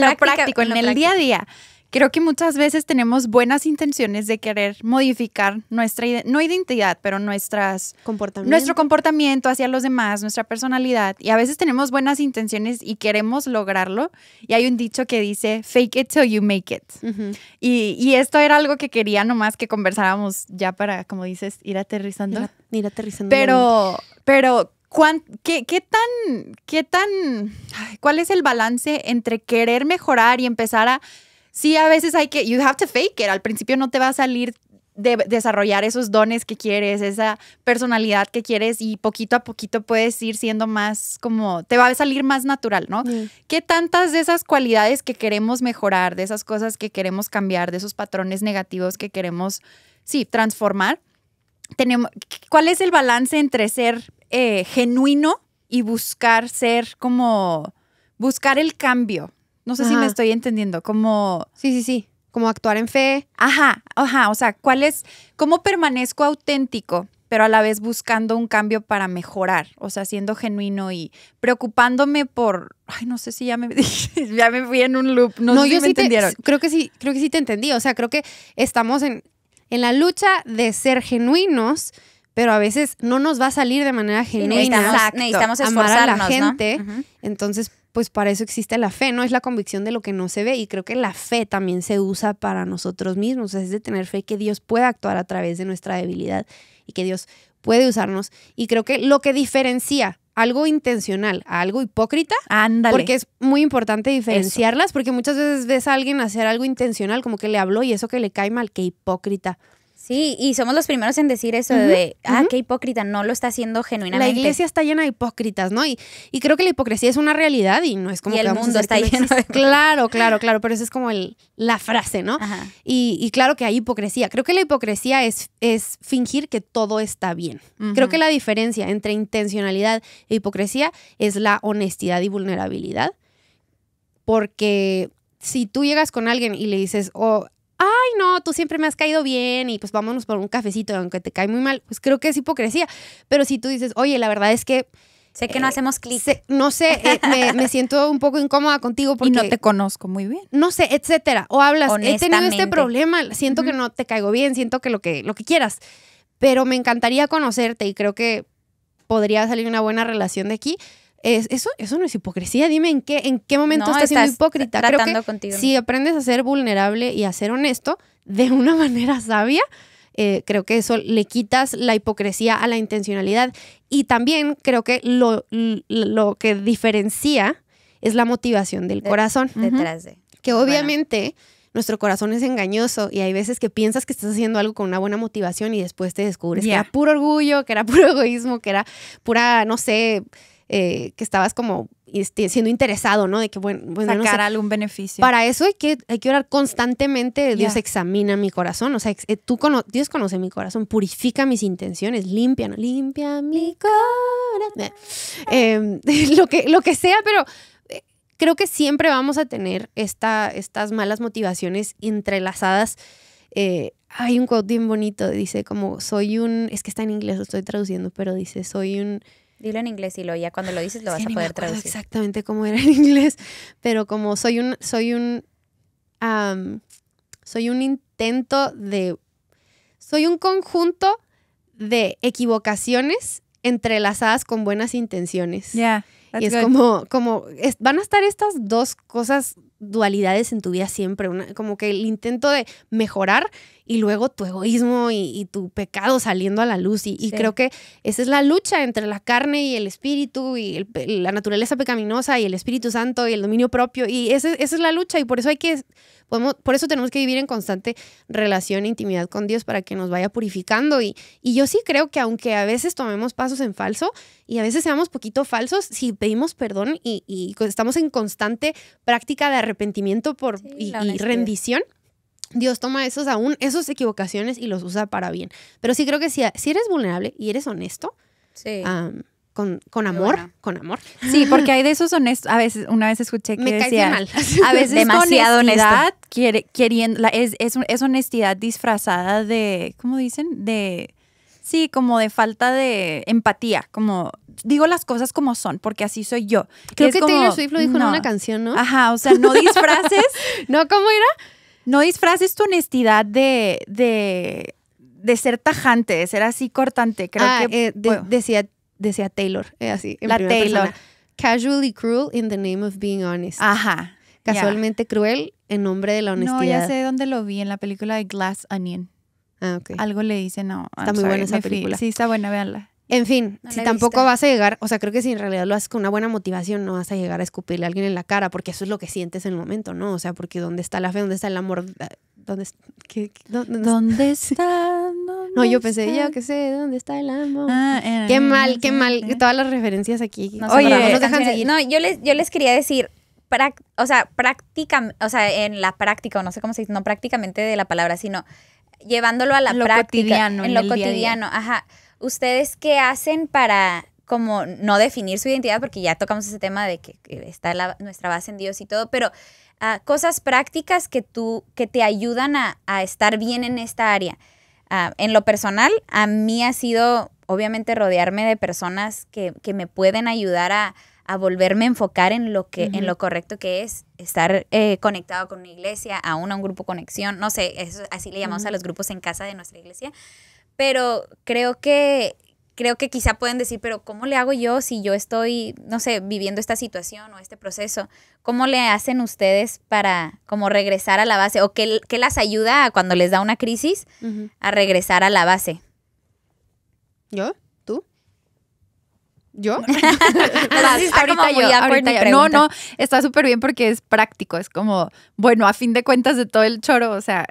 lo práctico, en, el día a día. Creo que muchas veces tenemos buenas intenciones de querer modificar nuestra, no identidad, pero nuestras, comportamiento. nuestro comportamiento hacia los demás, nuestra personalidad. Y a veces tenemos buenas intenciones y queremos lograrlo. Y hay un dicho que dice, fake it till you make it. y, esto era algo que quería nomás que conversáramos ya para, como dices, ir aterrizando. Ir, aterrizando. Pero, pero qué, tan, qué tan, cuál es el balance entre querer mejorar y empezar a sí a veces hay que, you have to fake it, al principio no te va a salir de desarrollar esos dones que quieres, esa personalidad que quieres y poquito a poquito puedes ir siendo más como, te va a salir más natural, ¿no? ¿Qué tantas de esas cualidades que queremos mejorar, de esas cosas que queremos cambiar, de esos patrones negativos que queremos, sí, transformar? Tenemos, ¿Cuál es el balance entre ser eh, genuino y buscar ser como, buscar el cambio? No sé si me estoy entendiendo, como... Sí, sí, sí, como actuar en fe. Ajá, ajá, o sea, ¿cuál es, cómo permanezco auténtico, pero a la vez buscando un cambio para mejorar, o sea, siendo genuino y preocupándome por, ay, no sé si ya me, ya me fui en un loop, no, yo si me entendieron. creo que sí, creo que sí te entendí, o sea, creo que estamos en, en la lucha de ser genuinos, pero a veces no nos va a salir de manera genuina. Necesitamos, a la gente. Entonces, pues para eso existe la fe, ¿no? Es la convicción de lo que no se ve y creo que la fe también se usa para nosotros mismos, es de tener fe que Dios puede actuar a través de nuestra debilidad y que Dios puede usarnos y creo que lo que diferencia algo intencional a algo hipócrita, Ándale. porque es muy importante diferenciarlas, porque muchas veces ves a alguien hacer algo intencional, como que le habló y eso que le cae mal, que hipócrita Sí, y somos los primeros en decir eso de, ah, qué hipócrita, no lo está haciendo genuinamente. La iglesia está llena de hipócritas, ¿no? Y, y creo que la hipocresía es una realidad y no es como y el mundo está lleno de... Claro, claro, claro, pero eso es como el, la frase, ¿no? Y, y, claro que hay hipocresía. Creo que la hipocresía es, es fingir que todo está bien. Creo que la diferencia entre intencionalidad e hipocresía es la honestidad y vulnerabilidad. Porque si tú llegas con alguien y le dices, oh, no, tú siempre me has caído bien y pues vámonos por un cafecito, aunque te cae muy mal, pues creo que es hipocresía. Pero si tú dices, oye, la verdad es que... Sé que no eh, hacemos clic. No sé, eh, me, siento un poco incómoda contigo porque... Y no te conozco muy bien. No sé, etcétera. O hablas, he tenido este problema, siento que no te caigo bien, siento que lo, que lo que quieras, pero me encantaría conocerte y creo que podría salir una buena relación de aquí eso, eso no es hipocresía. Dime en qué, en qué momento estás, siendo hipócrita. contigo. Si aprendes a ser vulnerable y a ser honesto de una manera sabia, eh, creo que eso le quitas la hipocresía a la intencionalidad. Y también creo que lo, que diferencia es la motivación del corazón. Detrás de. Que obviamente nuestro corazón es engañoso y hay veces que piensas que estás haciendo algo con una buena motivación y después te descubres que era puro orgullo, que era puro egoísmo, que era pura, no sé, eh, que estabas como este, siendo interesado, ¿no? De que, bueno, algún beneficio. Para eso hay que, hay que orar constantemente. Dios examina mi corazón. O sea, eh, tú Dios conoce mi corazón, purifica mis intenciones, limpia, limpia mi corazón. Eh, em, lo, que, lo que sea, pero creo que siempre vamos a tener esta, estas malas motivaciones entrelazadas. hay un quote bien bonito, dice como soy un, es que está en inglés, lo estoy traduciendo, pero dice soy un Dilo en inglés y lo ya cuando lo dices lo vas a poder traducir. Exactamente como era en inglés, pero como soy un soy un soy un intento de soy un conjunto de equivocaciones entrelazadas con buenas intenciones. Ya y es como, como van a estar estas dos cosas, dualidades en tu vida siempre, como que el intento de mejorar y luego tu egoísmo y, tu pecado saliendo a la luz. Y, creo que esa es la lucha entre la carne y el espíritu y la naturaleza pecaminosa y el Espíritu Santo y el dominio propio. Y esa es la lucha y por eso hay que por eso tenemos que vivir en constante relación e intimidad con Dios para que nos vaya purificando. Y, yo sí creo que aunque a veces tomemos pasos en falso y a veces seamos poquito falsos, si pedimos perdón y, estamos en constante práctica de arrepentimiento por, y, rendición, Dios toma esos aún, esas equivocaciones y los usa para bien. Pero sí creo que si, eres vulnerable y eres honesto, sí con, amor, con amor. Sí, porque hay de esos honestos, a veces, una vez escuché que Me decía, mal. a veces demasiado honestidad, quiere, queriendo, es, honestidad disfrazada de, ¿cómo dicen? De, sí, como de falta de empatía, como, digo las cosas como son, porque así soy yo. Creo que Taylor Swift lo dijo en una canción, ¿no? Ajá, o sea, no disfraces. ¿No? ¿Cómo era? No disfraces tu honestidad de, de de ser tajante, de ser así cortante. Creo ah, que eh, decía decía Taylor, eh, así, la Taylor. Casually cruel in the name of being honest. Ajá. Casualmente cruel en nombre de la honestidad. No, ya sé dónde lo vi, en la película de Glass Onion. Ah, ok. Algo le dicen, no. está muy buena esa película. Sí, está buena, véanla. En fin, si tampoco vas a llegar, o sea, creo que si en realidad lo haces con una buena motivación, no vas a llegar a escupirle a alguien en la cara, porque eso es lo que sientes en el momento, ¿no? O sea, porque ¿dónde está la fe? ¿Dónde está el amor? Ah, ¿Dónde, dónde, está? no, yo pensé, yo qué sé, ¿dónde está el amor? Ah, eh, qué mal, qué mal, todas las referencias aquí. Oye, dejan seguir. No, yo les, yo les quería decir, o sea, o sea, en la práctica, o no sé cómo se dice, no prácticamente de la palabra, sino llevándolo a la práctica. en, lo cotidiano, ajá ¿ustedes qué hacen para como no definir su identidad? Porque ya tocamos ese tema de que, está nuestra base en Dios y todo, pero ah, cosas prácticas que tú, que te ayudan a, estar bien en esta área. Ah, en lo personal, a mí ha sido obviamente rodearme de personas que, me pueden ayudar a, volverme a enfocar en lo que en lo correcto que es estar eh, conectado con una iglesia, aún a un grupo conexión, no sé, eso, así le llamamos a los grupos en casa de nuestra iglesia pero creo que creo que quizá pueden decir, pero ¿cómo le hago yo si yo estoy, no sé, viviendo esta situación o este proceso? ¿Cómo le hacen ustedes para como regresar a la base? ¿O qué, qué las ayuda cuando les da una crisis a regresar a la base? ¿Yo? ¿Tú? ¿Yo? no, no, está súper bien porque es práctico, es como, bueno, a fin de cuentas de todo el choro, o sea,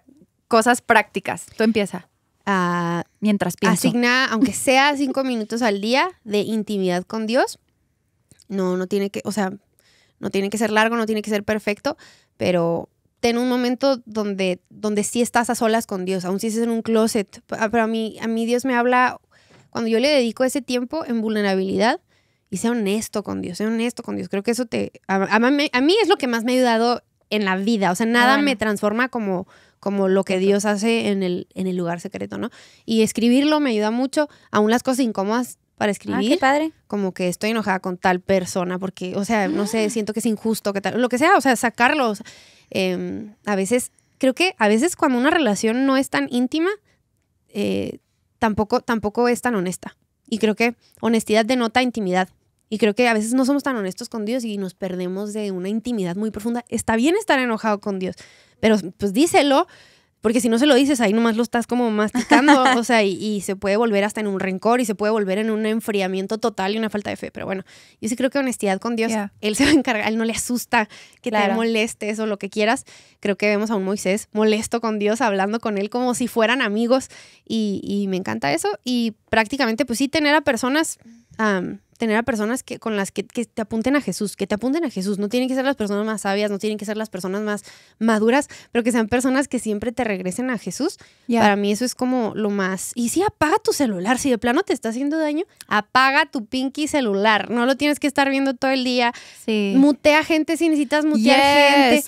cosas prácticas. Tú empieza. Ah mientras pienso. Asigna, aunque sea cinco minutos al día de intimidad con Dios. No, no tiene que, o sea, no tiene que ser largo, no tiene que ser perfecto, pero ten un momento donde, donde sí estás a solas con Dios, aun si es en un closet. Ah, pero a mí, a mí Dios me habla, cuando yo le dedico ese tiempo en vulnerabilidad, y sea honesto con Dios, sea honesto con Dios. Creo que eso te... A, mí es lo que más me ha ayudado en la vida. O sea, nada ah, me transforma como como lo que Dios hace en el, en el lugar secreto, ¿no? Y escribirlo me ayuda mucho, aún las cosas incómodas para ah, escribir. qué padre. Como que estoy enojada con tal persona porque, o sea, no sé, ah. siento que es injusto, que tal, lo que sea, o sea, sacarlos. Em, a veces, creo que a veces cuando una relación no es tan íntima, eh, tampoco, tampoco es tan honesta. Y creo que honestidad denota intimidad. Y creo que a veces no somos tan honestos con Dios y nos perdemos de una intimidad muy profunda. Está bien estar enojado con Dios, pero pues díselo, porque si no se lo dices, ahí nomás lo estás como masticando, o sea, y, se puede volver hasta en un rencor y se puede volver en un enfriamiento total y una falta de fe. Pero bueno, yo sí creo que honestidad con Dios, Él se va a encargar, Él no le asusta que te molestes o lo que quieras. Creo que vemos a un Moisés molesto con Dios, hablando con Él como si fueran amigos y, me encanta eso. Y prácticamente, pues sí, tener a personas tener a personas que, con las que, te apunten a Jesús, que te apunten a Jesús. No tienen que ser las personas más sabias, no tienen que ser las personas más maduras, pero que sean personas que siempre te regresen a Jesús. Para mí eso es como lo más... Y sí, apaga tu celular. Si de plano te está haciendo daño, apaga tu pinky celular. No lo tienes que estar viendo todo el día. Sí. Mutea gente si necesitas mutear gente.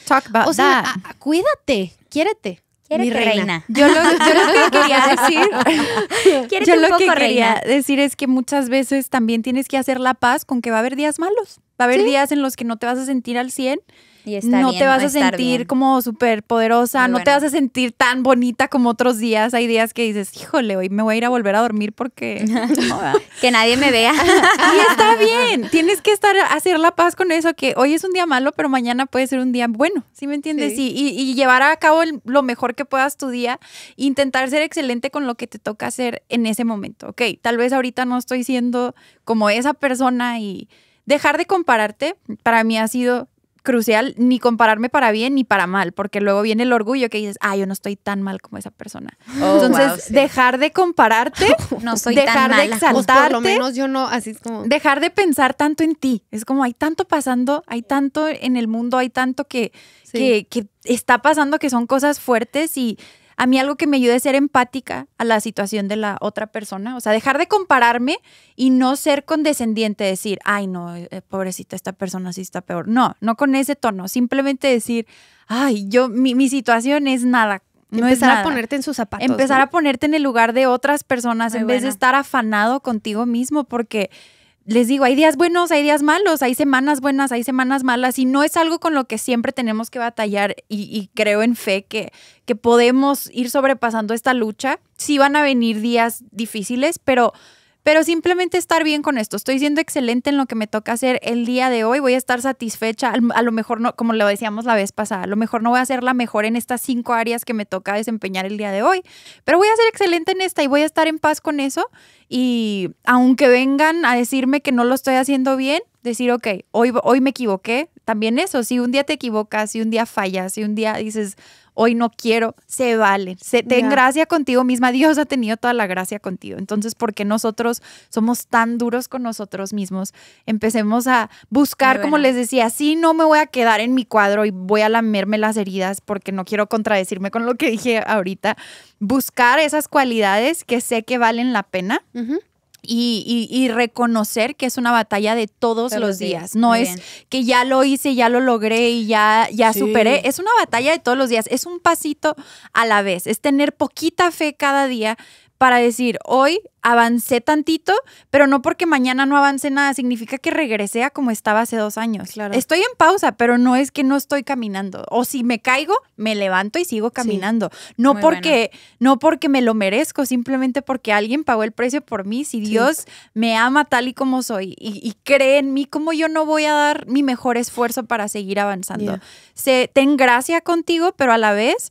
o sea, cuídate, quiérete. Mi reina. Yo lo, que quería decir. es que muchas veces también tienes que hacer la paz con que va a haber días malos. Va a haber días en los que no te vas a sentir al 100 y está no te vas a sentir como súper poderosa, no te vas a sentir tan bonita como otros días. Hay días que dices, híjole, hoy me voy a ir a volver a dormir porque... que nadie me vea. y está bien, tienes que estar, hacer la paz con eso, que hoy es un día malo, pero mañana puede ser un día bueno, ¿sí me entiendes? Sí. Y, llevar a cabo lo mejor que puedas tu día, intentar ser excelente con lo que te toca hacer en ese momento, ¿ok? Tal vez ahorita no estoy siendo como esa persona y dejar de compararte para mí ha sido crucial ni compararme para bien ni para mal, porque luego viene el orgullo que dices, ah, yo no estoy tan mal como esa persona. Oh, Entonces, dejar de compararte, no soy dejar de pues, por lo menos yo no, así es como... dejar de pensar tanto en ti. Es como hay tanto pasando, hay tanto en el mundo, hay tanto que, que, que está pasando que son cosas fuertes y a mí algo que me ayude a ser empática a la situación de la otra persona. O sea, dejar de compararme y no ser condescendiente, decir, ay, no, eh, eh, pobrecita, esta persona sí está peor. No, no con ese tono. Simplemente decir, ay, yo, mi, situación es nada. empezar a ponerte en sus zapatos. Empezar a ponerte en el lugar de otras personas en vez de estar afanado contigo mismo, porque les digo, hay días buenos, hay días malos, hay semanas buenas, hay semanas malas, y no es algo con lo que siempre tenemos que batallar, y, creo en fe que, que podemos ir sobrepasando esta lucha. Sí van a venir días difíciles, pero pero simplemente estar bien con esto. Estoy siendo excelente en lo que me toca hacer el día de hoy. Voy a estar satisfecha. A lo mejor no, como lo decíamos la vez pasada, a lo mejor no voy a ser la mejor en estas cinco áreas que me toca desempeñar el día de hoy. Pero voy a ser excelente en esta y voy a estar en paz con eso. Y aunque vengan a decirme que no lo estoy haciendo bien, decir, ok, hoy, hoy me equivoqué. También eso, si un día te equivocas, si un día fallas, si un día dices, hoy no quiero, se vale. Se, ten gracia contigo misma. Dios ha tenido toda la gracia contigo. Entonces, ¿por qué nosotros somos tan duros con nosotros mismos? Empecemos a buscar, como les decía, sí, no me voy a quedar en mi cuadro y voy a lamerme las heridas porque no quiero contradecirme con lo que dije ahorita. Buscar esas cualidades que sé que valen la pena. Y, reconocer que es una batalla de todos, los días. No es que ya lo hice, ya lo logré y ya, ya superé. Es una batalla de todos los días. Es un pasito a la vez. Es tener poquita fe cada día para decir, hoy avancé tantito, pero no porque mañana no avance nada, significa que regresé a como estaba hace dos años. Estoy en pausa, pero no es que no estoy caminando. O si me caigo, me levanto y sigo caminando. No, porque, no porque me lo merezco, simplemente porque alguien pagó el precio por mí. Si Dios me ama tal y como soy y, cree en mí, como yo no voy a dar mi mejor esfuerzo para seguir avanzando. Se, ten gracia contigo, pero a la vez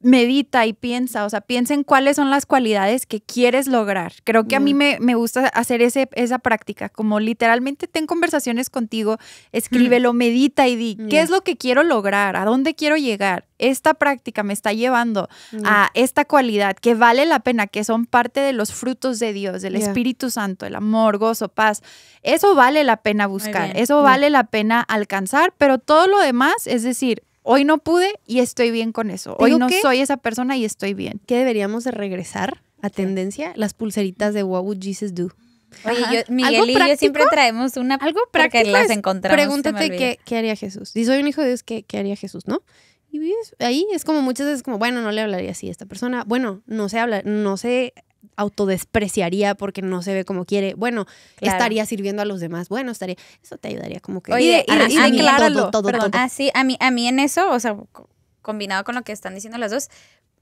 medita y piensa, o sea, piensa en cuáles son las cualidades que quieres lograr. Creo que a mí me, gusta hacer ese, esa práctica, como literalmente ten conversaciones contigo, escríbelo, medita y di, ¿qué es lo que quiero lograr? ¿A dónde quiero llegar? Esta práctica me está llevando a esta cualidad que vale la pena, que son parte de los frutos de Dios, del Espíritu Santo, el amor, gozo, paz. Eso vale la pena buscar, eso vale la pena alcanzar, pero todo lo demás, es decir, hoy no pude y estoy bien con eso. Hoy no soy esa persona y estoy bien. ¿Qué deberíamos de regresar a tendencia? Las pulseritas de What Would Jesus Do? Oye, Miguel y yo siempre traemos una algo práctico que las encontramos. Pregúntate qué, haría Jesús. Si soy un hijo de Dios, ¿qué, haría Jesús, no? Y ahí es como muchas veces como, bueno, no le hablaría así a esta persona. Bueno, no se habla, no se autodespreciaría porque no se ve como quiere. Bueno, estaría sirviendo a los demás. Bueno, estaría. Eso te ayudaría como que. Oye, a mí, todo, todo, todo. Ah, a mí, a mí en eso, o sea, combinado con lo que están diciendo las dos,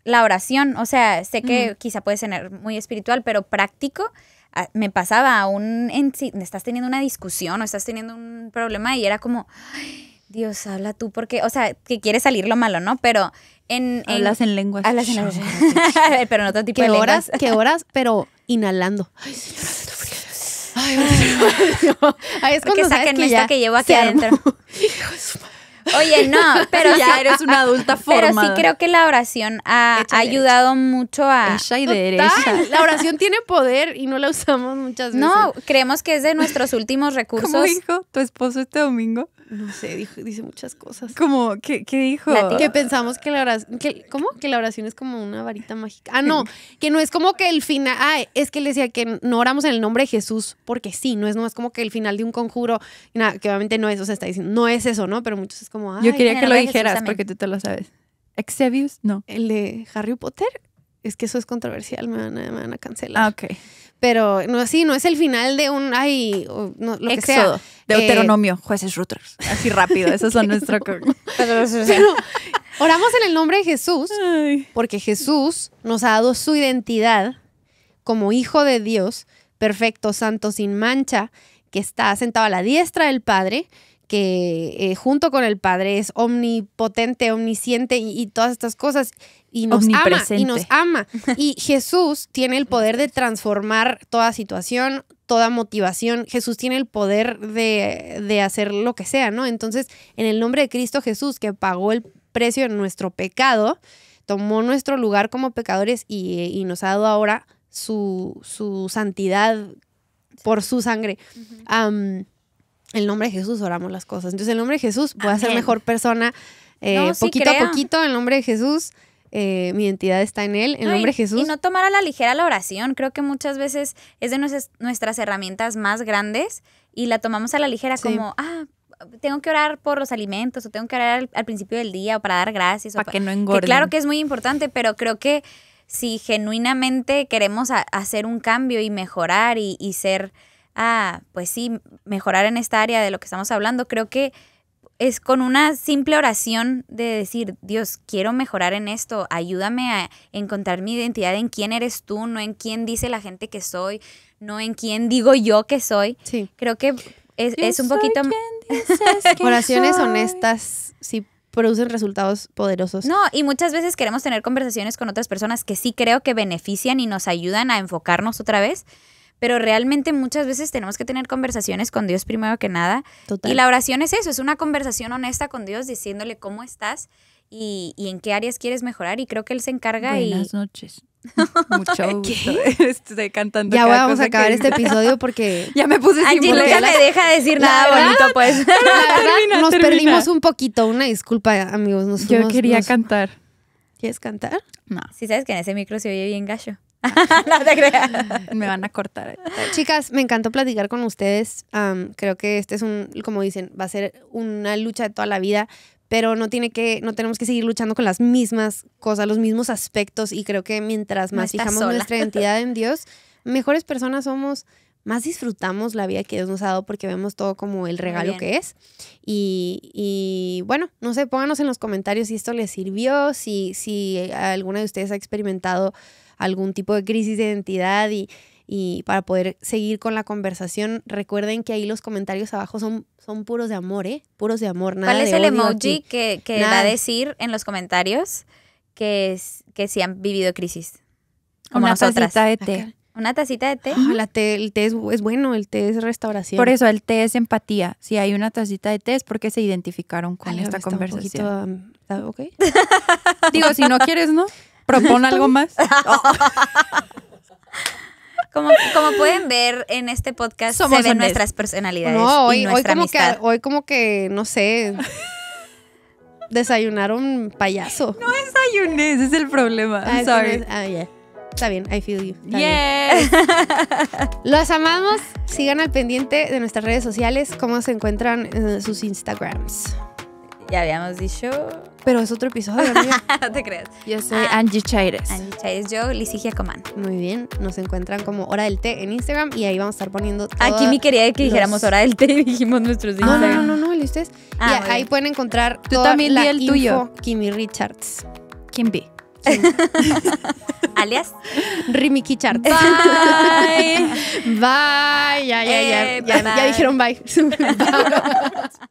la oración, o sea, sé que quizá puede ser muy espiritual, pero práctico. Ah, me pasaba aún en si estás teniendo una discusión o estás teniendo un problema y era como, Dios, habla tú, porque, o sea, que quiere salir lo malo, ¿no? Pero en, en, hablas en lenguas. pero en otro tipo de horas, lenguas. ¿Qué horas? Pero inhalando. Ay, es cuando que que llevo aquí adentro. Oye, no, pero ya eres una adulta forma. Pero sí creo que la oración ha, ayudado mucho a. Ella derecha. la oración tiene poder y no la usamos muchas veces. No, creemos que es de nuestros últimos recursos. ¿Cómo dijo tu esposo este domingo? no sé, dice muchas cosas. Como, ¿qué, qué dijo? Que pensamos que la oración, que, ¿cómo? Que la oración es como una varita mágica. Ah, no, que no es como que el final, ah, es que le decía que no oramos en el nombre de Jesús, porque sí, no es, no como que el final de un conjuro, que obviamente no es, o está diciendo, no es eso, ¿no? Pero muchos es como, Yo quería que lo dijeras porque tú te lo sabes. Exebius, no. El de Harry Potter, es que eso es controversial, me van a, cancelar. Ah, ok pero no así, no es el final de un ay, lo Que sea. Eh, Deuteronomio, jueces Rutgers. Así rápido, eso es nuestros... nuestro. oramos en el nombre de Jesús, porque Jesús nos ha dado su identidad como hijo de Dios, perfecto, santo, sin mancha, que está sentado a la diestra del Padre que eh, junto con el Padre es omnipotente, omnisciente y, todas estas cosas. Y nos ama, y nos ama. Y Jesús tiene el poder de transformar toda situación, toda motivación. Jesús tiene el poder de, de hacer lo que sea, ¿no? Entonces, en el nombre de Cristo Jesús, que pagó el precio de nuestro pecado, tomó nuestro lugar como pecadores y, nos ha dado ahora su, su santidad por su sangre el nombre de Jesús oramos las cosas. Entonces, el nombre de Jesús voy a ser mejor persona eh, poquito a poquito, el nombre de Jesús. Eh, mi identidad está en Él, en nombre de Jesús. Y no tomar a la ligera la oración, creo que muchas veces es de nuestras, herramientas más grandes y la tomamos a la ligera como, ah, tengo que orar por los alimentos o tengo que orar al, principio del día o para dar gracias. Para o que no engorde claro que es muy importante, pero creo que si genuinamente queremos hacer un cambio y mejorar y ser a, pues sí, mejorar en esta área de lo que estamos hablando, creo que es con una simple oración de decir, Dios, quiero mejorar en esto, ayúdame a encontrar mi identidad en quién eres tú, no en quién dice la gente que soy, no en quién digo yo que soy. Creo que es, un poquito... Oraciones honestas, sí producen resultados poderosos. No, y muchas veces queremos tener conversaciones con otras personas que sí creo que benefician y nos ayudan a enfocarnos otra vez, pero realmente muchas veces tenemos que tener conversaciones con Dios primero que nada. Y la oración es eso, es una conversación honesta con Dios diciéndole cómo estás y, en qué áreas quieres mejorar y creo que Él se encarga y... Buenas noches. Mucho gusto. cantando. Ya vamos a acabar este episodio porque. ya me puse sin nunca deja decir nada bonito, pues. La nos perdimos un poquito. Una disculpa, amigos. Yo quería cantar. ¿Quieres cantar? No. si sabes que en ese micro se oye bien gallo. Me van a cortar. Chicas, me encantó platicar con ustedes. creo que este es un, como dicen, va a ser una lucha de toda la vida, pero no tiene que, no tenemos que seguir luchando con las mismas cosas, los mismos aspectos. Y creo que mientras más fijamos nuestra identidad en Dios, mejores personas somos más disfrutamos la vida que Dios nos ha dado porque vemos todo como el regalo que es. Y, bueno, no sé, pónganos en los comentarios si esto les sirvió, si, si alguna de ustedes ha experimentado algún tipo de crisis de identidad y, y para poder seguir con la conversación, recuerden que ahí los comentarios abajo son, son puros de amor, ¿eh? Puros de amor. Nada ¿Cuál es el emoji que, que va a decir en los comentarios que, que si han vivido crisis? Como Una nosotras. Tacita de té. Una tacita de té. Ah, el té es, bueno, el té es restauración. Por eso el té es empatía. Si hay una tacita de té es porque se identificaron con esta conversación. Um, ah, Digo, si no quieres, ¿no? propone algo más. Como, pueden ver en este podcast, Somos se ven nuestras personalidades. No, hoy, hoy como que, hoy como que, no sé, desayunaron payaso. No desayunes, ese es el problema. I'm ah, sorry. Ah, Está bien, I feel you. Los amamos. Sigan al pendiente de nuestras redes sociales, cómo se encuentran en sus Instagrams. Ya habíamos dicho pero es otro episodio. no te creas. Yo soy ah, Angie Chaires. Angie Chaires, yo, Lisigia Giacomán. Muy bien, nos encuentran como Hora del Té en Instagram y ahí vamos a estar poniendo. Aquí mi quería que dijéramos Hora del Té y dijimos nuestros Instagram. no, no, no, no, ¿listes? Ah, ahí pueden encontrar Tú también la el tuyo. Kimi Richards. Kimby. Alias Rimi Kichart. Bye. Bye. Ya, ya, ya. Eh, bye. dijeron bye.